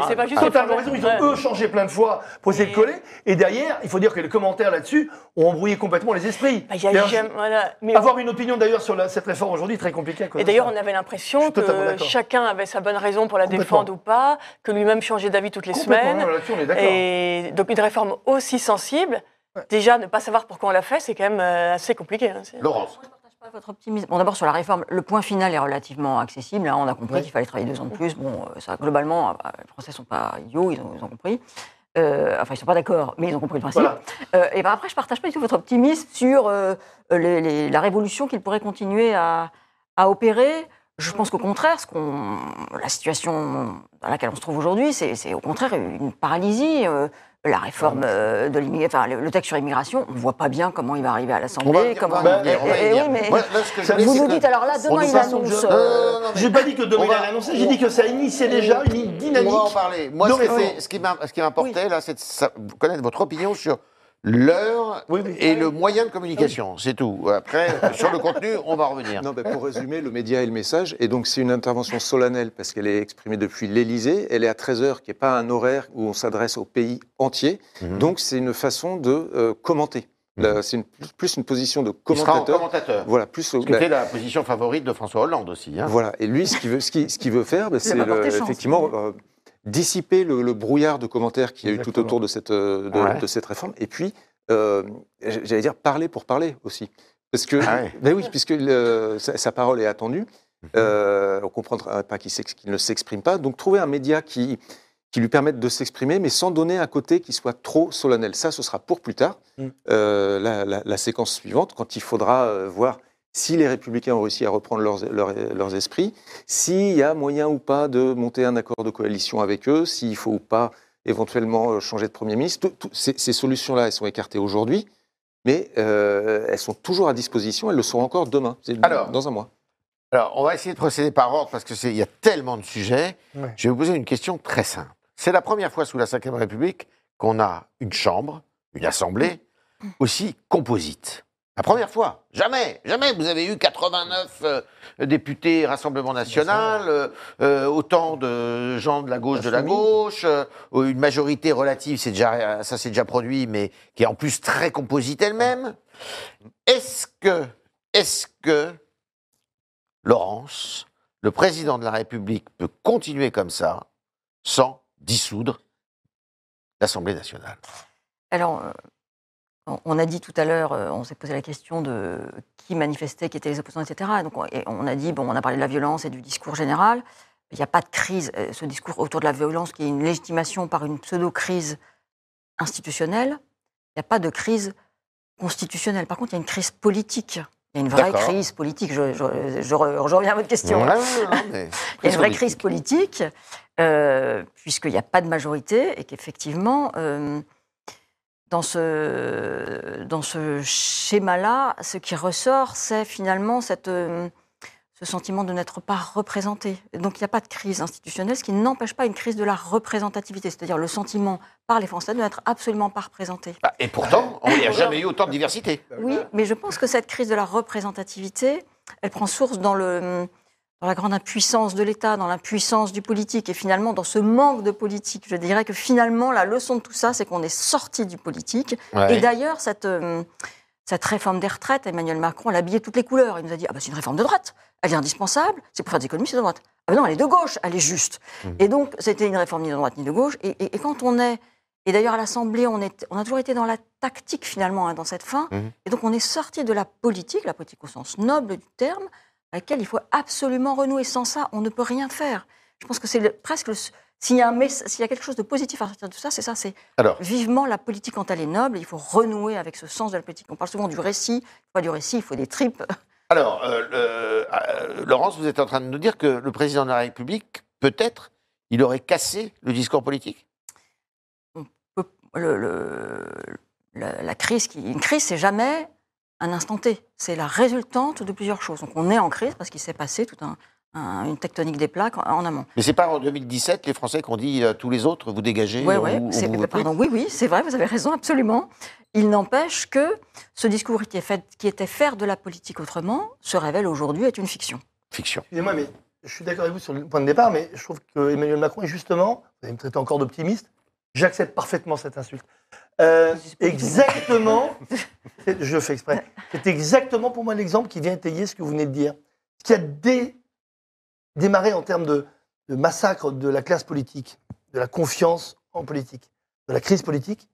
C'est pas juste. raison, ils ont eux changé plein de fois pour essayer de coller. Et derrière, il faut dire que les commentaires là-dessus ont embrouillé complètement les esprits. Bah, il y a voilà. Mais avoir une opinion d'ailleurs sur cette réforme aujourd'hui, très compliqué. connaître. – et d'ailleurs, on avait l'impression que chacun avait sa bonne raison pour la défendre ou pas, que lui-même changeait d'avis toutes les semaines. On est et donc une réforme aussi sensible, déjà ne pas savoir pourquoi on l'a fait, c'est quand même euh, assez compliqué. Hein, Laurence votre optimisme Bon, d'abord sur la réforme, le point final est relativement accessible. Hein. On a compris qu'il fallait travailler deux ans de plus. Bon, euh, ça, globalement, ah bah, les Français sont pas idiots, ils ont, compris. Euh, enfin, ils sont pas d'accord, mais ils ont compris le principe. Euh, et ben après, je ne partage pas du tout votre optimisme sur la révolution qu'il pourrait continuer à, opérer. Je pense qu'au contraire, ce la situation dans laquelle on se trouve aujourd'hui, c'est, au contraire une paralysie la réforme ah euh, de l'immigration, enfin, le, texte sur l'immigration, on ne voit pas bien comment il va arriver à l'Assemblée. Comment eh, eh oui, mais vous dites alors là, demain il annonce. Je euh, n'ai euh, pas dit que demain va... il j'ai dit que ça initiait déjà une dynamique. On va en parler. Moi, ce, qui m'importait là, c'est de connaître votre opinion sur l'heure et le moyen de communication, c'est tout. Après, [laughs] sur le contenu, on va revenir. Non, pour résumer, le média et le message, et donc c'est une intervention solennelle parce qu'elle est exprimée depuis l'Elysée, elle est à 13h, qui n'est pas un horaire où on s'adresse au pays entier, mhm. donc c'est une façon de euh, commenter. Mhm. C'est plus une position de commentateur. Voilà, plus. C'était la position favorite de François Hollande aussi. Hein. Voilà, et lui, ce qu'il veut, veut faire, ben, c'est effectivement euh, dissiper le, brouillard de commentaires qu'il y a eu tout autour de cette, euh, de, cette réforme. Et puis, euh, j'allais dire parler pour parler aussi. Parce que, ah [laughs] ben oui, puisque sa, parole est attendue, mhm. euh, on ne comprendra pas qu'il ne s'exprime pas. Donc, trouver un média qui, qui lui permette de s'exprimer, mais sans donner un côté qui soit trop solennel. Ça, ce sera pour plus tard, mm. la, la, séquence suivante, quand il faudra voir si les républicains ont réussi à reprendre leurs, esprits, s'il y a moyen ou pas de monter un accord de coalition avec eux, s'il faut ou pas éventuellement euh, changer de Premier ministre. ces, solutions-là, elles sont écartées aujourd'hui, mais euh, elles sont toujours à disposition, elles le seront encore demain, alors, dans un mois. Alors, on va essayer de procéder par ordre parce qu'il y a tellement de sujets. Je vais vous poser une question très simple. C'est la première fois sous la Ve République qu'on a une chambre, une assemblée, mm. aussi composite. La première fois. Jamais, jamais. Vous avez eu 89 euh, députés Rassemblement National, euh, autant de gens de la gauche de la gauche, euh, une majorité relative, déjà, ça s'est déjà produit, mais qui est en plus très composite elle-même. Est-ce que, est-ce que, Laurence, le président de la République peut continuer comme ça sans dissoudre l'Assemblée nationale Alors, on a dit tout à l'heure, euh, on s'est posé la question de qui manifestait, qui étaient les opposants, etc. Donc on a dit, bon, on a parlé de la violence et du discours général. Il n'y a pas de crise. Euh, ce discours autour de la violence, qui est une légitimation par une pseudo-crise institutionnelle, il n'y a pas de crise constitutionnelle. Par contre, il y a une crise politique. Il y a une vraie crise politique. Je, reviens à votre question. [laughs] il y a une vraie crise politique, euh, puisqu'il n'y a pas de majorité et qu'effectivement dans ce, dans ce schéma-là, ce qui ressort, c'est finalement cette, euh, ce sentiment de n'être pas représenté. Donc il n'y a pas de crise institutionnelle, ce qui n'empêche pas une crise de la représentativité, c'est-à-dire le sentiment par les Français de n'être absolument pas représentés. Bah, et pourtant, on n'y a bah, jamais eu autant de diversité. Oui, mais je pense que cette crise de la représentativité, elle prend source dans le dans la grande impuissance de l'État, dans l'impuissance du politique et finalement dans ce manque de politique. Je dirais que finalement la leçon de tout ça, c'est qu'on est sorti du politique. Et d'ailleurs, cette, euh, cette réforme des retraites, Emmanuel Macron l'a habillée toutes les couleurs. Il nous a dit ah bah, c'est une réforme de droite, elle est indispensable, c'est pour faire des économies, c'est de droite. Ah bah non, elle est de gauche, elle est juste. Mmh. Et donc c'était une réforme ni de droite ni de gauche. Et, quand on est et d'ailleurs, à l'Assemblée, on, on, a toujours été dans la tactique, finalement, hein, dans cette fin. Mmh. Et donc, on est sorti de la politique, la politique au sens noble du terme, à laquelle il faut absolument renouer. Sans ça, on ne peut rien faire. Je pense que c'est presque le, s'il y, a y quelque chose de positif à sortir de ça, c'est ça, c'est vivement la politique quand elle est noble, il faut renouer avec ce sens de la politique. On parle souvent du récit, pas du récit, il faut des tripes. [laughs] Alors, euh, euh, euh, Laurence, vous êtes en train de nous dire que le président de la République, peut-être, il aurait cassé le discours politique la, crise, qui, une crise, c'est jamais un instant T. C'est la résultante de plusieurs choses. Donc on est en crise parce qu'il s'est passé tout un, une tectonique des plaques en, amont. Mais c'est pas en 2017 les Français qui ont dit à euh, tous les autres vous dégagez. pardon, oui, oui, c'est vrai, vous avez raison, absolument. Il n'empêche que ce discours qui, fait, qui était faire de la politique autrement se révèle aujourd'hui être une fiction. Fiction. Excusez-moi, mais je suis d'accord avec vous sur le point de départ, mais je trouve que Emmanuel Macron est justement, vous allez me traiter encore d'optimiste, J'accepte parfaitement cette insulte. Euh, exactement, [laughs] je fais exprès, c'est exactement pour moi l'exemple qui vient étayer ce que vous venez de dire. Ce qui a démarré en termes de, de massacre de la classe politique, de la confiance en politique, de la crise politique,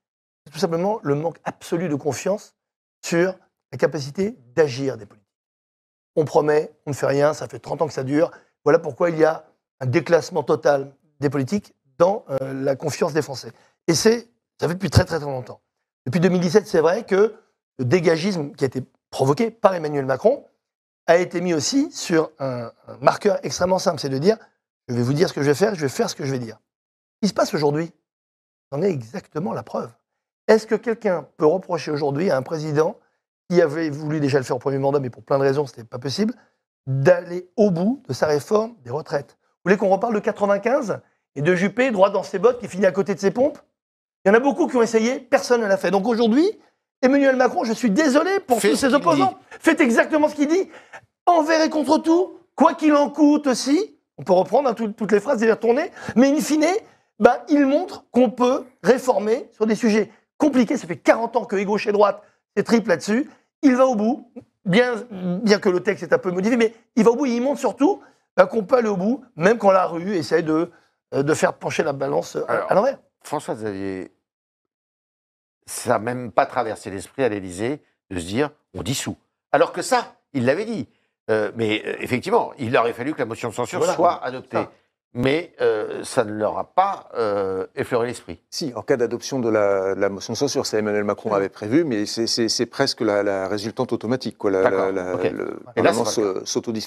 c'est tout simplement le manque absolu de confiance sur la capacité d'agir des politiques. On promet, on ne fait rien, ça fait 30 ans que ça dure. Voilà pourquoi il y a un déclassement total des politiques dans euh, la confiance des Français. Et c'est, ça fait depuis très très très longtemps. Depuis 2017, c'est vrai que le dégagisme qui a été provoqué par Emmanuel Macron a été mis aussi sur un, marqueur extrêmement simple, c'est de dire je vais vous dire ce que je vais faire, je vais faire ce que je vais dire. Ce qui se passe aujourd'hui, j'en est exactement la preuve. Est-ce que quelqu'un peut reprocher aujourd'hui à un président qui avait voulu déjà le faire au premier mandat, mais pour plein de raisons, ce n'était pas possible, d'aller au bout de sa réforme des retraites Vous voulez qu'on reparle de 95 et de mm. Juppé, droit dans ses bottes, qui finit à côté de ses pompes. Il y en a beaucoup qui ont essayé, personne ne l'a fait. Donc aujourd'hui, Emmanuel Macron, je suis désolé pour tous ses opposants. Faites exactement ce qu'il dit. Envers et contre tout, quoi qu'il en coûte aussi. On peut reprendre hein, toutes les phrases et les retourner. Mais in fine, bah, il montre qu'on peut réformer sur des sujets compliqués. Ça fait 40 ans que gauche et droite c'est triple là-dessus. Il va au bout, bien, bien que le texte est un peu modifié, mais il va au bout et il montre surtout bah, qu'on peut aller au bout, même quand la rue essaie de euh, de faire pencher la balance euh, à l'envers. François Xavier, ça n'a même pas traversé l'esprit à l'Élysée de se dire on dissout. Alors que ça, il l'avait dit. Euh, mais effectivement, il aurait fallu que la motion de censure soit adoptée mais euh, ça ne leur a pas euh, effleuré l'esprit. Si, en cas d'adoption de la, motion de censure, c'est Emmanuel Macron avait prévu, mais c'est presque la, résultante automatique. Quoi. La, Le Parlement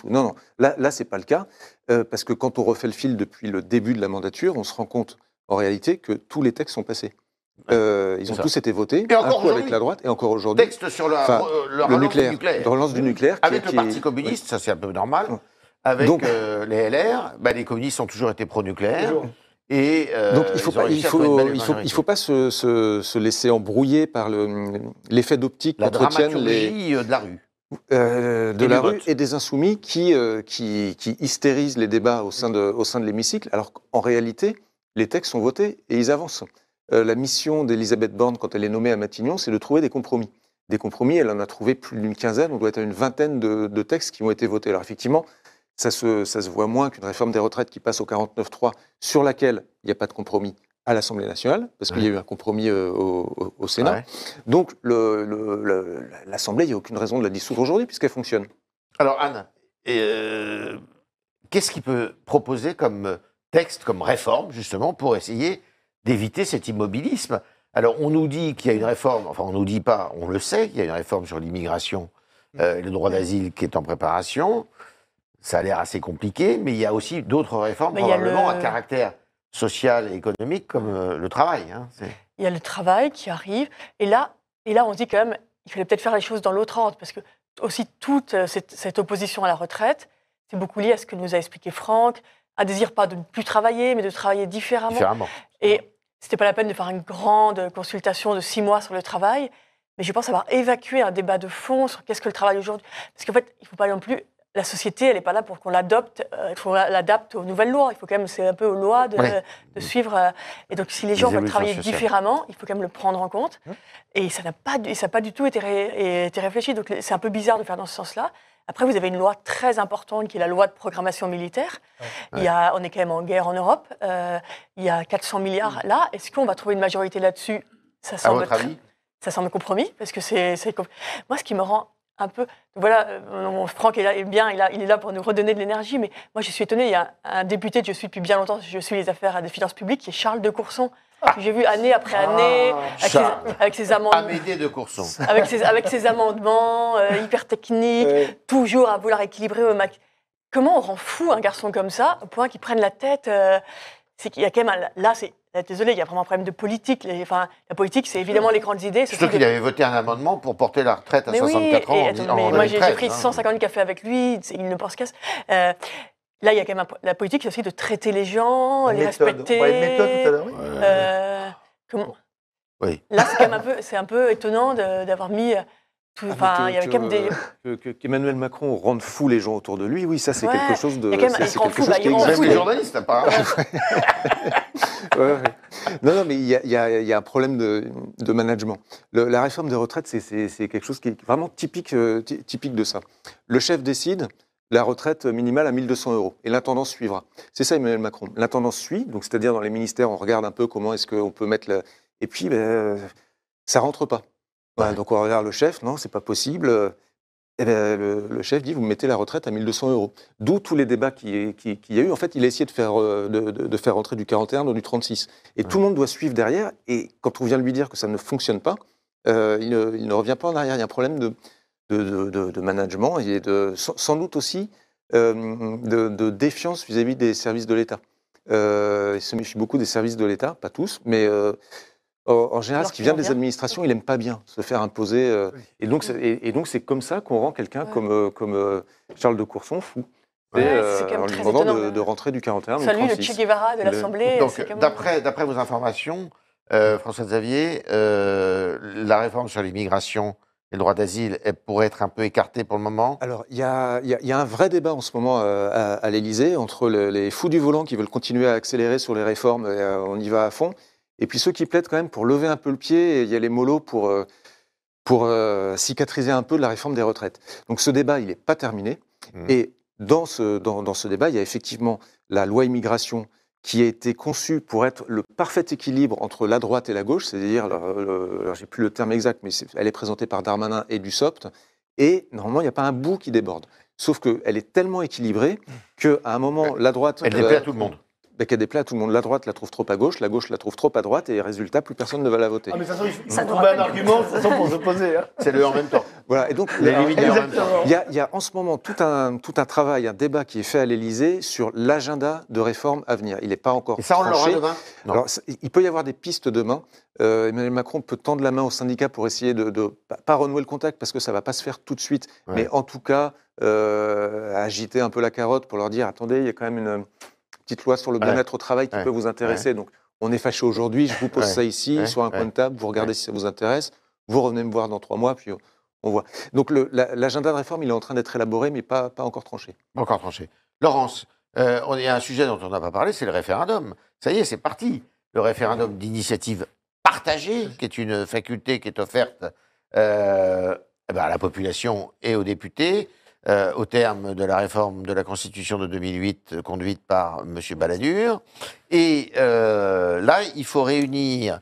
Non, non, là, là ce n'est pas le cas, euh, parce que quand on refait le fil depuis le début de la mandature, on se rend compte en réalité que tous les textes sont passés. ils ont tous été votés, avec la droite, et encore aujourd'hui. Texte sur la, le, relance du nucléaire. Relance du nucléaire avec le Parti communiste, ça c'est un peu normal avec Donc, euh, les LR, bah, les communistes ont toujours été pro-nucléaires. Et, euh, Donc il ne faut, pas, il faut, il faut, pas se, se, laisser embrouiller par le, l'effet d'optique qu'entretiennent les. Euh, de la rue. de la rue et des insoumis qui, qui, qui, hystérisent les débats au sein de, au sein de l'hémicycle, alors qu'en réalité, les textes sont votés et ils avancent. la mission d'Elisabeth Borne, quand elle est nommée à Matignon, c'est de trouver des compromis des compromis. Elle en a trouvé plus d'une quinzaine, on doit être à une vingtaine de, textes qui ont été votés. Alors effectivement, ça se, voit moins qu'une réforme des retraites qui passe au 49-3, sur laquelle il n'y a pas de compromis à l'Assemblée nationale, parce qu'il y a eu un compromis euh, au, Sénat. Donc l'Assemblée, il n'y a aucune raison de la dissoudre aujourd'hui, puisqu'elle fonctionne. Alors Anne, euh, qu'est-ce qu'il peut proposer comme texte, comme réforme, justement, pour essayer d'éviter cet immobilisme Alors on nous dit qu'il y a une réforme, enfin on nous dit pas, on le sait, qu'il y a une réforme sur l'immigration, mmh. euh, et le droit d'asile qui est en préparation. Ça a l'air assez compliqué, mais il y a aussi d'autres réformes probablement à caractère social et économique comme euh, le travail. Hein, il y a le travail qui arrive, et là, et là on dit quand même, il fallait peut-être faire les choses dans l'autre ordre, parce que aussi toute euh, cette, opposition à la retraite, c'est beaucoup lié à ce que nous a expliqué Franck, un désir pas de ne plus travailler, mais de travailler différemment. différemment. Et c'était pas la peine de faire une grande consultation de six mois sur le travail, mais je pense avoir évacué un débat de fond sur qu'est-ce que le travail aujourd'hui. Parce qu'en fait, il ne faut pas non plus la société, elle n'est pas là pour qu'on l'adopte, euh, l'adapte aux nouvelles lois. Il faut quand même, c'est un peu aux lois de, suivre. Euh, et donc, si les gens veulent travailler différemment, il faut quand même le prendre en compte. Hum. Et ça n'a pas, ça pas du tout été, réfléchi. Donc, c'est un peu bizarre de faire dans ce sens-là. Après, vous avez une loi très importante qui est la loi de programmation militaire. Il y a, on est quand même en guerre en Europe. Euh, il y a 400 milliards hum. là. Est-ce qu'on va trouver une majorité là-dessus Ça semble à ça semble compromis parce que c'est moi ce qui me rend un peu. Voilà, euh, Franck est là, bien, il, est là pour nous redonner de l'énergie. Mais moi, je suis étonnée. Il y a un, député que je suis depuis bien longtemps, je suis les affaires des finances publiques, qui est Charles de Courson. Ah. que J'ai vu année après ah. année, avec, ses, amendements. de Avec amendements euh, hyper techniques, toujours à vouloir équilibrer au mac. Comment on rend fou un garçon comme ça, au point qu'il prenne la tête euh, C'est qu'il y a quand même. là, c'est euh, désolé, il y a vraiment un problème de politique. enfin, la politique, c'est évidemment les grandes idées. Surtout qu'il avait voté un amendement pour porter la retraite à 64 ans. mais moi, j'ai pris 150 hein. cafés avec lui, il ne pense qu'à ça. Euh, là, il y a quand même un, la politique, c'est aussi de traiter les gens, les respecter. méthode tout à l'heure. Oui. Euh, comment... oui. Là, c'est quand même un peu, un peu étonnant d'avoir mis Qu'Emmanuel Macron rende fou les gens autour de lui, oui, ça c'est quelque chose de. Il il les journalistes, apparemment. [laughs] ouais, Non, non, mais il y, a un problème de, management. la réforme des retraites, c'est, quelque chose qui est vraiment typique, euh, typique de ça. Le chef décide la retraite minimale à 1200 euros et l'intendance suivra. C'est ça Emmanuel Macron. L'intendance suit, donc c'est-à-dire dans les ministères, on regarde un peu comment est-ce qu'on peut mettre la... Et puis, ben, ça rentre pas. Bah, donc on regarde le chef, non, c'est pas possible. Euh, eh ben, le, chef dit, vous mettez la retraite à 1200 euros. D'où tous les débats qu'il qui, y a eu. En fait, il a essayé de faire, euh, de, faire rentrer du 41 dans du 36. Et tout le monde doit suivre derrière. Et quand on vient lui dire que ça ne fonctionne pas, euh, il, ne, revient pas en arrière. Il y a un problème de, de management et de, sans, doute aussi de, défiance vis-à-vis des services de l'État. il se méfie beaucoup des services de l'État, pas tous, mais en général, ce qui vient des administrations, il n'aime pas bien se faire imposer. Euh, et donc, c'est comme ça qu'on rend quelqu'un comme, euh, comme euh, Charles de Courson fou. C'est euh, en lui de, de, rentrer du 41. Salut le Che Guevara de l'Assemblée. D'après vos informations, François Xavier, la réforme sur l'immigration et le droit d'asile pourrait être un peu écartée pour le moment Alors, il y, a, un vrai débat en ce moment à, l'Élysée entre les fous du volant qui veulent continuer à accélérer sur les réformes, et, on y va à fond, et puis ceux qui plaident quand même pour lever un peu le pied, il y a les mollos pour, euh, pour euh, cicatriser un peu la réforme des retraites. Donc ce débat, il n'est pas terminé. Mmh. Et dans ce, dans, ce débat, il y a effectivement la loi immigration qui a été conçue pour être le parfait équilibre entre la droite et la gauche, c'est-à-dire, euh, j'ai plus le terme exact, mais elle est présentée par Darmanin et Dussopt, et normalement, il n'y a pas un bout qui déborde. Sauf qu'elle est tellement équilibrée mmh. qu'à un moment, la droite... Elle déplaît à tout le monde bah, des tout le monde, la droite la trouve trop à gauche, la gauche la trouve trop à droite, et résultat, plus personne ne va la voter. Ah, mais ça, un argument de toute pour s'opposer. Hein. C'est le en même temps. Voilà, et donc, il y, a, y a en ce moment tout un, tout un travail, un débat qui est fait à l'Élysée sur l'agenda de réforme à venir. Il n'est pas encore. Et ça, on l'aura demain Alors, il peut y avoir des pistes demain. Euh, Emmanuel Macron peut tendre la main aux syndicats pour essayer de, ne pas renouer le contact parce que ça va pas se faire tout de suite, mais en tout cas euh, agiter un peu la carotte pour leur dire attendez, il y a quand même une, petite loi sur le bien-être au travail qui peut vous intéresser. Donc, on est fâché aujourd'hui, je vous pose ça ici, sur un coin de table, vous regardez si ça vous intéresse, vous revenez me voir dans trois mois, puis on voit. Donc l'agenda de réforme, il est en train d'être élaboré, mais pas, encore tranché. Pas encore tranché. Laurence, euh, il y a un sujet dont on n'a pas parlé, c'est le référendum. Ça y est, c'est parti. Le référendum d'initiative partagée, qui est une faculté qui est offerte euh, eh ben, à la population et aux députés. Euh, au terme de la réforme de la Constitution de 2008 euh, conduite par M. Balladur. Et euh, là, il faut réunir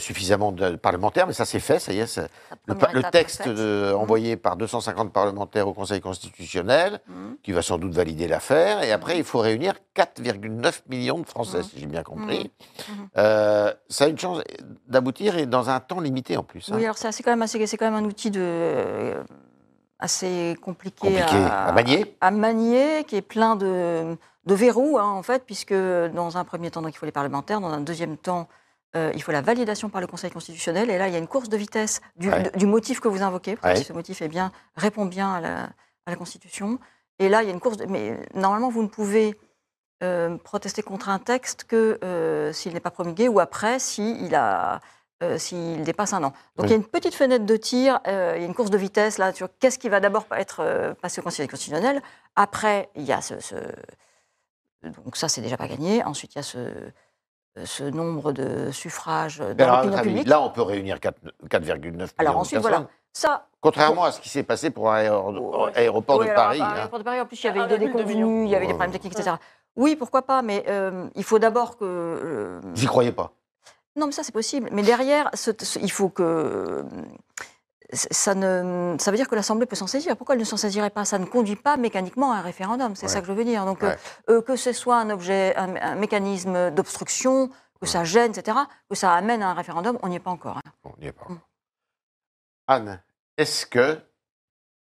suffisamment de parlementaires, mais ça c'est fait, ça y est, le, texte mmh. envoyé par 250 parlementaires au Conseil constitutionnel, mmh. qui va sans doute valider l'affaire, et après mmh. il faut réunir 4,9 millions de Français, si j'ai bien compris. ça a une chance d'aboutir et dans un temps limité en plus. Hein. Oui, alors c'est quand, quand même un outil de assez compliqué, à, manier. à, manier. qui est plein de, verrous, hein, en fait, puisque dans un premier temps, donc, il faut les parlementaires, dans un deuxième temps, euh, il faut la validation par le Conseil constitutionnel, et là, il y a une course de vitesse du, motif que vous invoquez, parce que ce motif eh bien, répond bien à la, Constitution, et là, il y a une course Mais normalement, vous ne pouvez euh, protester contre un texte que euh, s'il n'est pas promulgué, ou après, s'il a euh, s'il dépasse un an. Donc il y a une petite fenêtre de tir, euh, il y a une course de vitesse là sur qu'est-ce qui va d'abord être euh, passé au Conseil constitutionnel. Après, il y a ce, donc ça c'est déjà pas gagné. Ensuite, il y a ce, nombre de suffrages dans Là, on peut réunir 4,9 Alors ensuite, voilà. Ça, Contrairement à ce qui s'est passé pour l'aéroport de Paris. L'aéroport hein. de Paris, en plus, il y avait ah, des déconvenues, il y avait des problèmes techniques, etc. Oui, pourquoi pas, mais il faut d'abord que. J'y croyez pas. Non, mais ça, c'est possible. Mais derrière, il faut que. Euh, ça, ne, ça veut dire que l'Assemblée peut s'en saisir. Pourquoi elle ne s'en saisirait pas Ça ne conduit pas mécaniquement à un référendum, c'est ça que je veux dire. Donc, euh, euh, que ce soit un objet, un, mécanisme d'obstruction, que ça gêne, etc., que ça amène à un référendum, on n'y est pas encore. Hein. On n'y est pas mmh. Anne, est-ce que,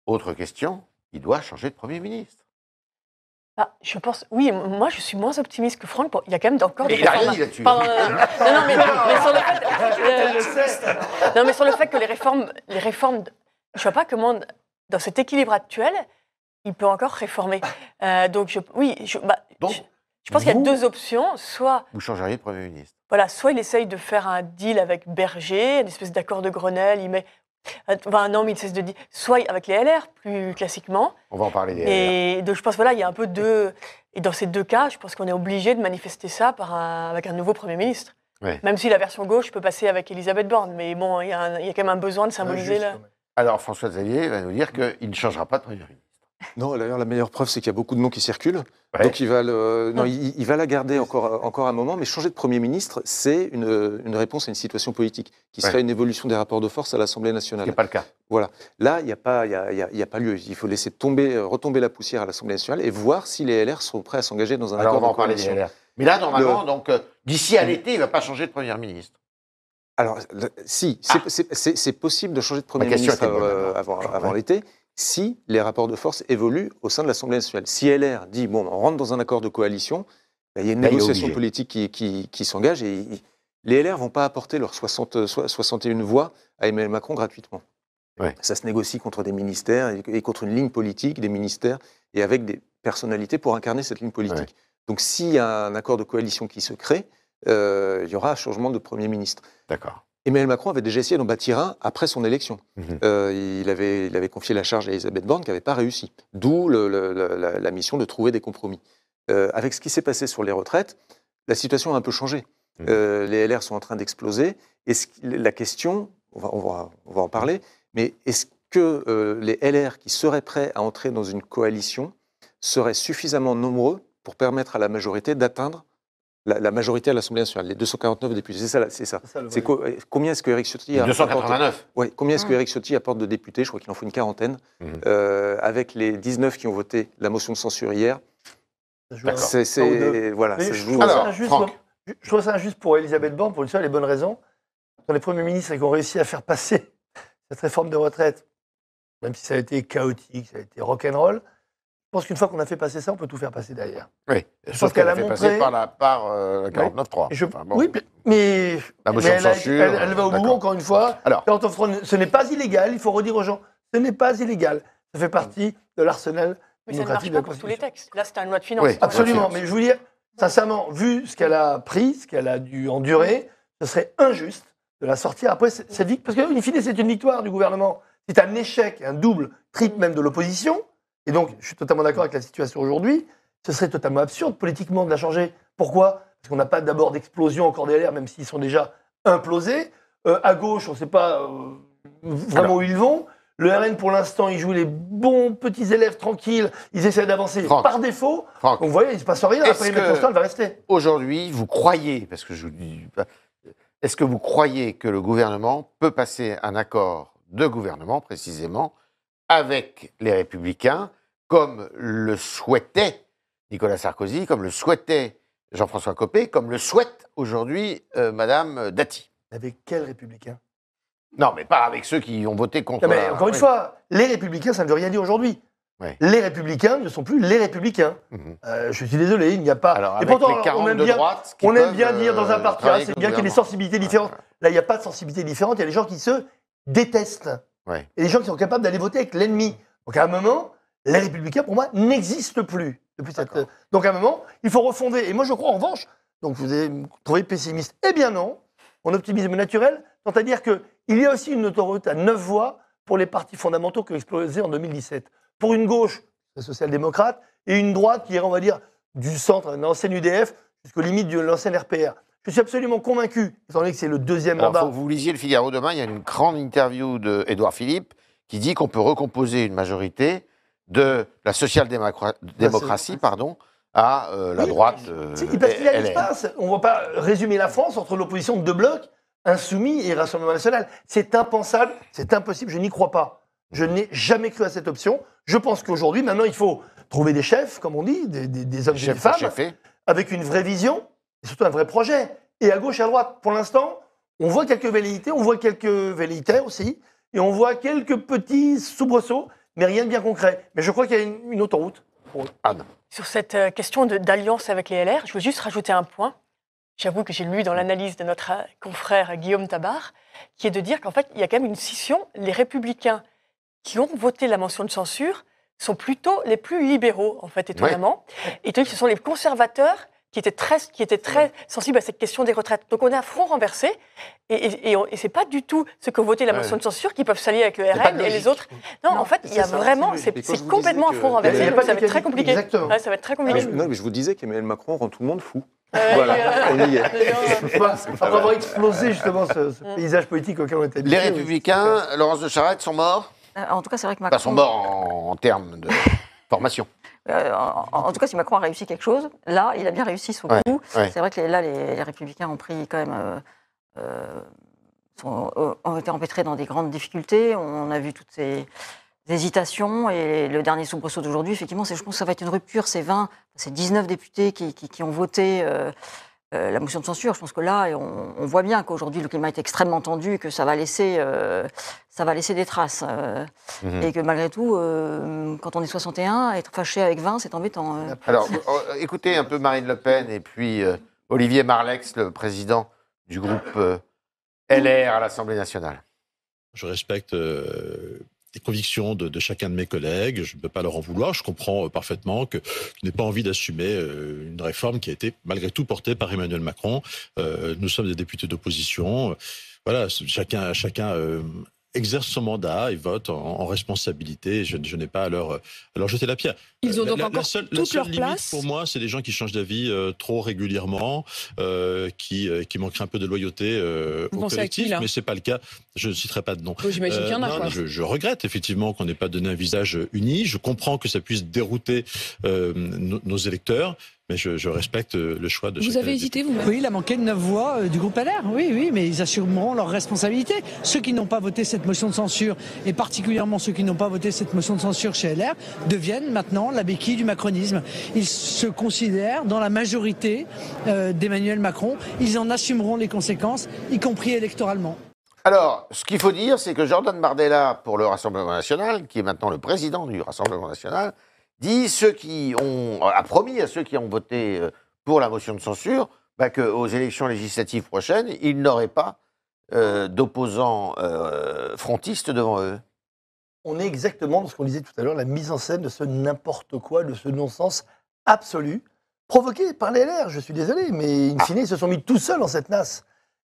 autre question, il doit changer de Premier ministre ah, je pense, oui, moi je suis moins optimiste que Franck. Il y a quand même encore des. Il a là-dessus. Non, mais, sur le fait. que les réformes, les réformes, je vois pas comment dans cet équilibre actuel, il peut encore réformer. Euh, donc oui, je, bah, donc, je, je, pense qu'il y a deux options. Soit vous changeriez de premier ministre. Voilà, soit il essaye de faire un deal avec Berger, une espèce d'accord de Grenelle. Il met euh, enfin, non, mais il cesse de dire. Soit avec les LR, plus classiquement. On va en parler des Et donc, je pense, voilà, il y a un peu deux. Et dans ces deux cas, je pense qu'on est obligé de manifester ça avec un nouveau Premier ministre. Même si la version gauche peut passer avec Elisabeth Borne. Mais bon, il y, a quand même un besoin de symboliser. là. Alors, François Xavier va nous dire qu'il ne changera pas de Premier non, d'ailleurs, la meilleure preuve, c'est qu'il y a beaucoup de noms qui circulent. Donc, il va, non, la garder encore, un moment. Mais changer de Premier ministre, c'est une, une, réponse à une situation politique, qui serait une évolution des rapports de force à l'Assemblée nationale. Ce n'est pas le cas. Voilà. Là, il n'y a, pas, il y a, y a pas lieu. Il faut laisser tomber, euh, retomber la poussière à l'Assemblée nationale et voir si les LR sont prêts à s'engager dans un accord on Mais là, normalement, donc, euh, d'ici à l'été, il ne va pas changer de Premier ministre. Alors, si, ah. c'est possible de changer de Premier ministre avant euh, l'été, si les rapports de force évoluent au sein de l'Assemblée nationale. Si LR dit, bon, on rentre dans un accord de coalition, ben, il y a une négociation politique qui, s'engage et les LR ne vont pas apporter leurs 60, 61 euh, voix à Emmanuel Macron gratuitement. Ça se négocie contre des ministères et contre une ligne politique des ministères et avec des personnalités pour incarner cette ligne politique. Donc s'il y a un accord de coalition qui se crée, euh, il y aura un changement de Premier ministre. D'accord. Emmanuel Macron avait déjà essayé d'en bâtir un après son élection. Mhm. Euh, il, avait, confié la charge à Elisabeth Borne qui n'avait pas réussi, d'où la, mission de trouver des compromis. Euh, avec ce qui s'est passé sur les retraites, la situation a un peu changé. Mhm. Euh, les LR sont en train d'exploser. la question, on, on va, en parler, mais est-ce que les LR qui seraient prêts à entrer dans une coalition seraient suffisamment nombreux pour permettre à la majorité d'atteindre la, majorité à l'Assemblée nationale, les 249 députés. C'est ça, c'est ça. C'est eh, combien est-ce que Eric Ciotti apporte combien est-ce que Eric ah. Ciotti apporte de députés Je crois qu'il en faut une quarantaine. Mhm. Euh, avec les 19 qui ont voté la motion de censure hier. C'est voilà. Je trouve, je trouve ça injuste pour Elisabeth Borne pour une seule et bonne raison. Quand les premiers ministres qui ont réussi à faire passer [laughs] cette réforme de retraite, même si ça a été chaotique, ça a été rock'n'roll, je pense qu'une fois qu'on a fait passer ça, on peut tout faire passer derrière. Oui, je pense qu'elle a, a fait passer par la par, 49.3. Euh, oui, mais, la motion elle, de censure, elle, va au euh, bout, encore une fois. Alors, ce n'est pas illégal, il faut redire aux gens, ce n'est pas illégal. Ça fait partie de l'arsenal mais ça ne marche pas pour tous les textes. Là, c'est une loi de finances. Oui, absolument. Mais je veux dire, sincèrement, vu ce qu'elle a pris, ce qu'elle a dû endurer, ce serait injuste de la sortir après cette victoire. Parce qu'une fine, c'est une victoire du gouvernement. C'est un échec, un double, triple même de l'opposition. Et donc, je suis totalement d'accord avec la situation aujourd'hui. Ce serait totalement absurde politiquement de la changer. Pourquoi Parce qu'on n'a pas d'abord d'explosion encore derrière, même s'ils sont déjà implosés. Euh, à gauche, on ne sait pas euh, vraiment où ils vont. Le RN, pour l'instant, il joue les bons petits élèves tranquilles. Ils essaient d'avancer par défaut. vous voyez, il ne se passe rien. Après, le constat, va rester. Aujourd'hui, vous croyez, parce que je vous dis, est-ce que vous croyez que le gouvernement peut passer un accord de gouvernement, précisément, avec les Républicains comme le souhaitait Nicolas Sarkozy, comme le souhaitait Jean-François Copé, comme le souhaite aujourd'hui Mme euh, Madame Dati. Avec quels républicains Non, mais pas avec ceux qui ont voté contre. mais encore une fois, les républicains, ça ne veut rien dire aujourd'hui. Les républicains ne sont plus les républicains. Mhm. Euh, je suis désolé, il n'y a pas. Alors, et pourtant, on aime bien, on aime bien dire dans un euh, parti, hein, c'est bien qu'il y ait des sensibilités différentes. Là, il n'y a pas de sensibilité différente. Il y a des gens qui se détestent. Et des gens qui sont capables d'aller voter avec l'ennemi. Donc à un moment, les Républicains, pour moi, n'existent plus depuis cette. Euh, donc à un moment, il faut refonder. Et moi, je crois en revanche. Donc vous avez trouvé pessimiste. Eh bien non, mon optimisme naturel, tant à dire qu'il y a aussi une autoroute à neuf voix pour les partis fondamentaux qui ont explosé en 2017. Pour une gauche, la social-démocrate, et une droite qui est, on va dire, du centre, l'ancienne UDF, jusqu'aux limites de l'ancienne RPR. Je suis absolument convaincu, étant donné que c'est le deuxième mandat. Faut vous lisiez le Figaro demain, il y a une grande interview d'Edouard Philippe qui dit qu'on peut recomposer une majorité de la social-démocratie, hein. à euh, la droite. Euh, parce qu'il y a l'espace. On ne va pas résumer la France entre l'opposition de deux blocs, Insoumis et Rassemblement National. C'est impensable, c'est impossible, je n'y crois pas. Je n'ai jamais cru à cette option. Je pense qu'aujourd'hui, maintenant, il faut trouver des chefs, comme on dit, des, hommes et des femmes, avec une vraie vision, et surtout un vrai projet. Et à gauche et à droite, pour l'instant, on voit quelques velléités, on voit quelques velléités aussi, et on voit quelques petits soubresauts, mais rien de bien concret. Mais je crois qu'il y a une, autoroute pour Anne. Ah Sur cette euh, question d'alliance avec les LR, je veux juste rajouter un point. J'avoue que j'ai lu dans l'analyse de notre euh, confrère Guillaume Tabar, qui est de dire qu'en fait, il y a quand même une scission. Les républicains qui ont voté la mention de censure sont plutôt les plus libéraux, en fait, étonnamment. Et ce sont les conservateurs qui était très, qui était très sensible à cette question des retraites. Donc on est à front renversé, et, et, et, c'est pas du tout ce que votait la motion de censure qui peuvent s'allier avec le RN et les autres. Non, en fait, il y a vraiment, c'est complètement à front renversé, donc ça va être très compliqué. Ouais, ça va être très ah, compliqué. non, mais je vous disais qu'Emmanuel Macron rend tout le monde fou. voilà, [laughs] on y est. Après avoir ah explosé justement ce, mm. paysage politique auquel on était Les Républicains, Laurence de Charette, sont morts euh, En tout cas, c'est vrai que Macron. Ils sont morts en termes de formation. Euh, en, tout cas, si Macron a réussi quelque chose, là, il a bien réussi son coup. C'est vrai que là, les, Républicains ont pris quand même. Euh, euh, ont été empêtrés dans des grandes difficultés. On a vu toutes ces hésitations. Et le dernier soubresaut d'aujourd'hui, effectivement, je pense que ça va être une rupture. ces 20, ces 19 députés qui, ont voté. Euh, la motion de censure, je pense que là, on, on voit bien qu'aujourd'hui, le climat est extrêmement tendu que ça va laisser, euh, ça va laisser des traces. Euh, mhm. Et que malgré tout, quand on est 61, être fâché avec 20, c'est embêtant. Alors, oh, oh, écoutez un peu Marine Le Pen et puis Olivier Marlex, le président du groupe LR à l'Assemblée nationale. Je respecte conviction convictions de, chacun de mes collègues. Je ne peux pas leur en vouloir. Je comprends euh, parfaitement que je n'ai pas envie d'assumer euh, une réforme qui a été malgré tout portée par Emmanuel Macron. Euh, nous sommes des députés d'opposition. Voilà, chacun, chacun exerce son mandat et vote en, responsabilité. Je, n'ai pas à leur, jeter la pierre. Ils ont donc encore toute Pour moi, c'est des gens qui changent d'avis euh, trop régulièrement, euh, qui, euh, qui manqueraient un peu de loyauté Vous au collectif, mais c'est pas le cas. Je ne citerai pas de nom. Je, regrette effectivement qu'on n'ait pas donné un visage uni. Je comprends que ça puisse dérouter nos électeurs mais je, respecte euh, le choix de. Vous avez hésité vous Oui, il a manqué de neuf voix euh, du groupe LR. Oui, oui, mais ils assumeront leurs responsabilités. Ceux qui n'ont pas voté cette motion de censure et particulièrement ceux qui n'ont pas voté cette motion de censure chez LR deviennent maintenant la béquille du macronisme. Ils se considèrent dans la majorité euh, d'Emmanuel Macron. Ils en assumeront les conséquences, y compris électoralement. Alors, ce qu'il faut dire, c'est que Jordan Bardella, pour le Rassemblement national, qui est maintenant le président du Rassemblement national, dit ceux qui ont euh, a promis à ceux qui ont voté euh, pour la motion de censure bah, qu'aux élections législatives prochaines, ils n'auraient pas euh, d'opposants frontistes devant eux. On est exactement dans ce qu'on disait tout à l'heure, la mise en scène de ce n'importe quoi, de ce non-sens absolu, provoqué par les LR, je suis désolé, mais in ah. fine, ils se sont mis tout seuls dans cette nasse.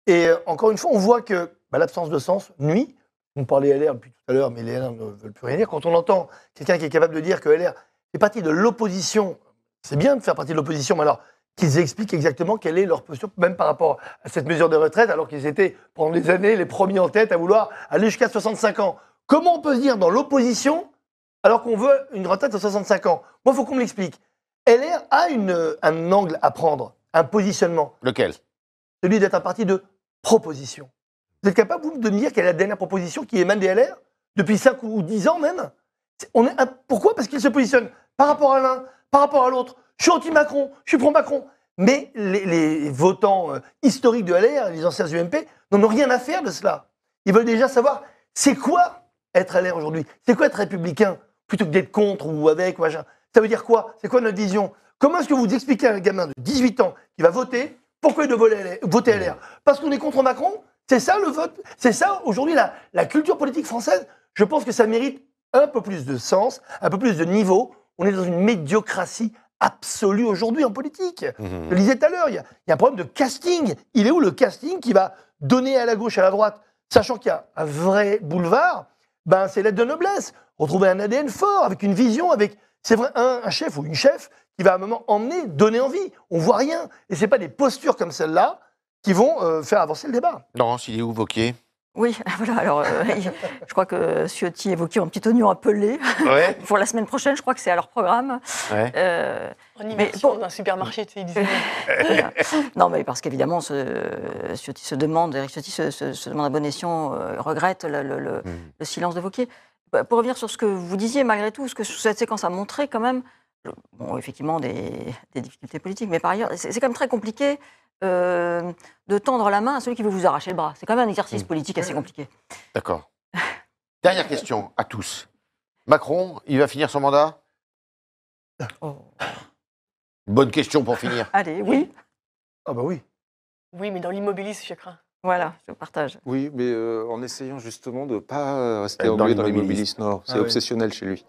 Et encore une fois, on voit que bah, l'absence de sens nuit. On parlait LR depuis tout à l'heure, mais les LR ne veulent plus rien dire. Quand on entend quelqu'un qui est capable de dire que LR fait partie de l'opposition. C'est bien de faire partie de l'opposition, mais alors qu'ils expliquent exactement quelle est leur position, même par rapport à cette mesure de retraite, alors qu'ils étaient pendant des années les premiers en tête à vouloir aller jusqu'à 65 ans. Comment on peut se dire dans l'opposition alors qu'on veut une retraite à 65 ans Moi, il faut qu'on me l'explique. LR a un angle à prendre, un positionnement. Lequel Celui d'être un parti de proposition. Vous êtes capable, vous, de me dire quelle est la dernière proposition qui émane des LR Depuis 5 ou 10 ans même on Pourquoi Parce qu'ils se positionnent par rapport à l'un, par rapport à l'autre. Je suis anti-Macron, je suis pro-Macron. Mais les, votants euh, historiques de LR, les anciens UMP, n'en ont rien à faire de cela. Ils veulent déjà savoir c'est quoi être LR aujourd'hui C'est quoi être républicain Plutôt que d'être contre ou avec, Ça veut dire quoi C'est quoi notre vision Comment est-ce que vous expliquez à un gamin de 18 ans qui va voter pourquoi il doit voter LR Parce qu'on est contre Macron C'est ça le vote C'est ça aujourd'hui la culture politique française Je pense que ça mérite un peu plus de sens, un peu plus de niveau on est dans une médiocratie absolue aujourd'hui en politique. Mmh, mmh, mmh. Je le disais tout à l'heure, il y, a, un problème de casting. Il est où le casting qui va donner à la gauche, à la droite Sachant qu'il y a un vrai boulevard, ben, c'est l'aide de noblesse. Retrouver un ADN fort, avec une vision, avec, c'est vrai, un, chef ou une chef qui va à un moment emmener, donner envie. On voit rien. Et ce pas des postures comme celle-là qui vont euh, faire avancer le débat. Laurence, il est où, Vauquier oui, [laughs] voilà. Alors, euh, [laughs] je crois que Ciotti évoquait un petit oignon appelé ouais. [laughs] pour la semaine prochaine. Je crois que c'est à leur programme. Ouais. Euh, en supermarché, tu sais, non, mais parce qu'évidemment, Ciotti se demande, Eric Ciotti se, demande à bon escient, euh, regrette hmm. le, silence de Vauquier. Bah, pour revenir sur ce que vous disiez, malgré tout, ce que cette séquence a montré quand même, bon, effectivement, des, des difficultés politiques, mais par ailleurs, c'est quand même très compliqué euh, de tendre la main à celui qui veut vous arracher le bras. C'est quand même un exercice mmh. politique assez compliqué. D'accord. [laughs] Dernière question à tous. Macron, il va finir son mandat oh. Bonne question pour finir. [laughs] Allez, oui. Ah bah oui. Oui, mais dans l'immobilisme, je crains. Voilà, je partage. Oui, mais euh, en essayant justement de ne pas rester euh, dans, dans l'immobilisme. Ah c'est obsessionnel chez lui.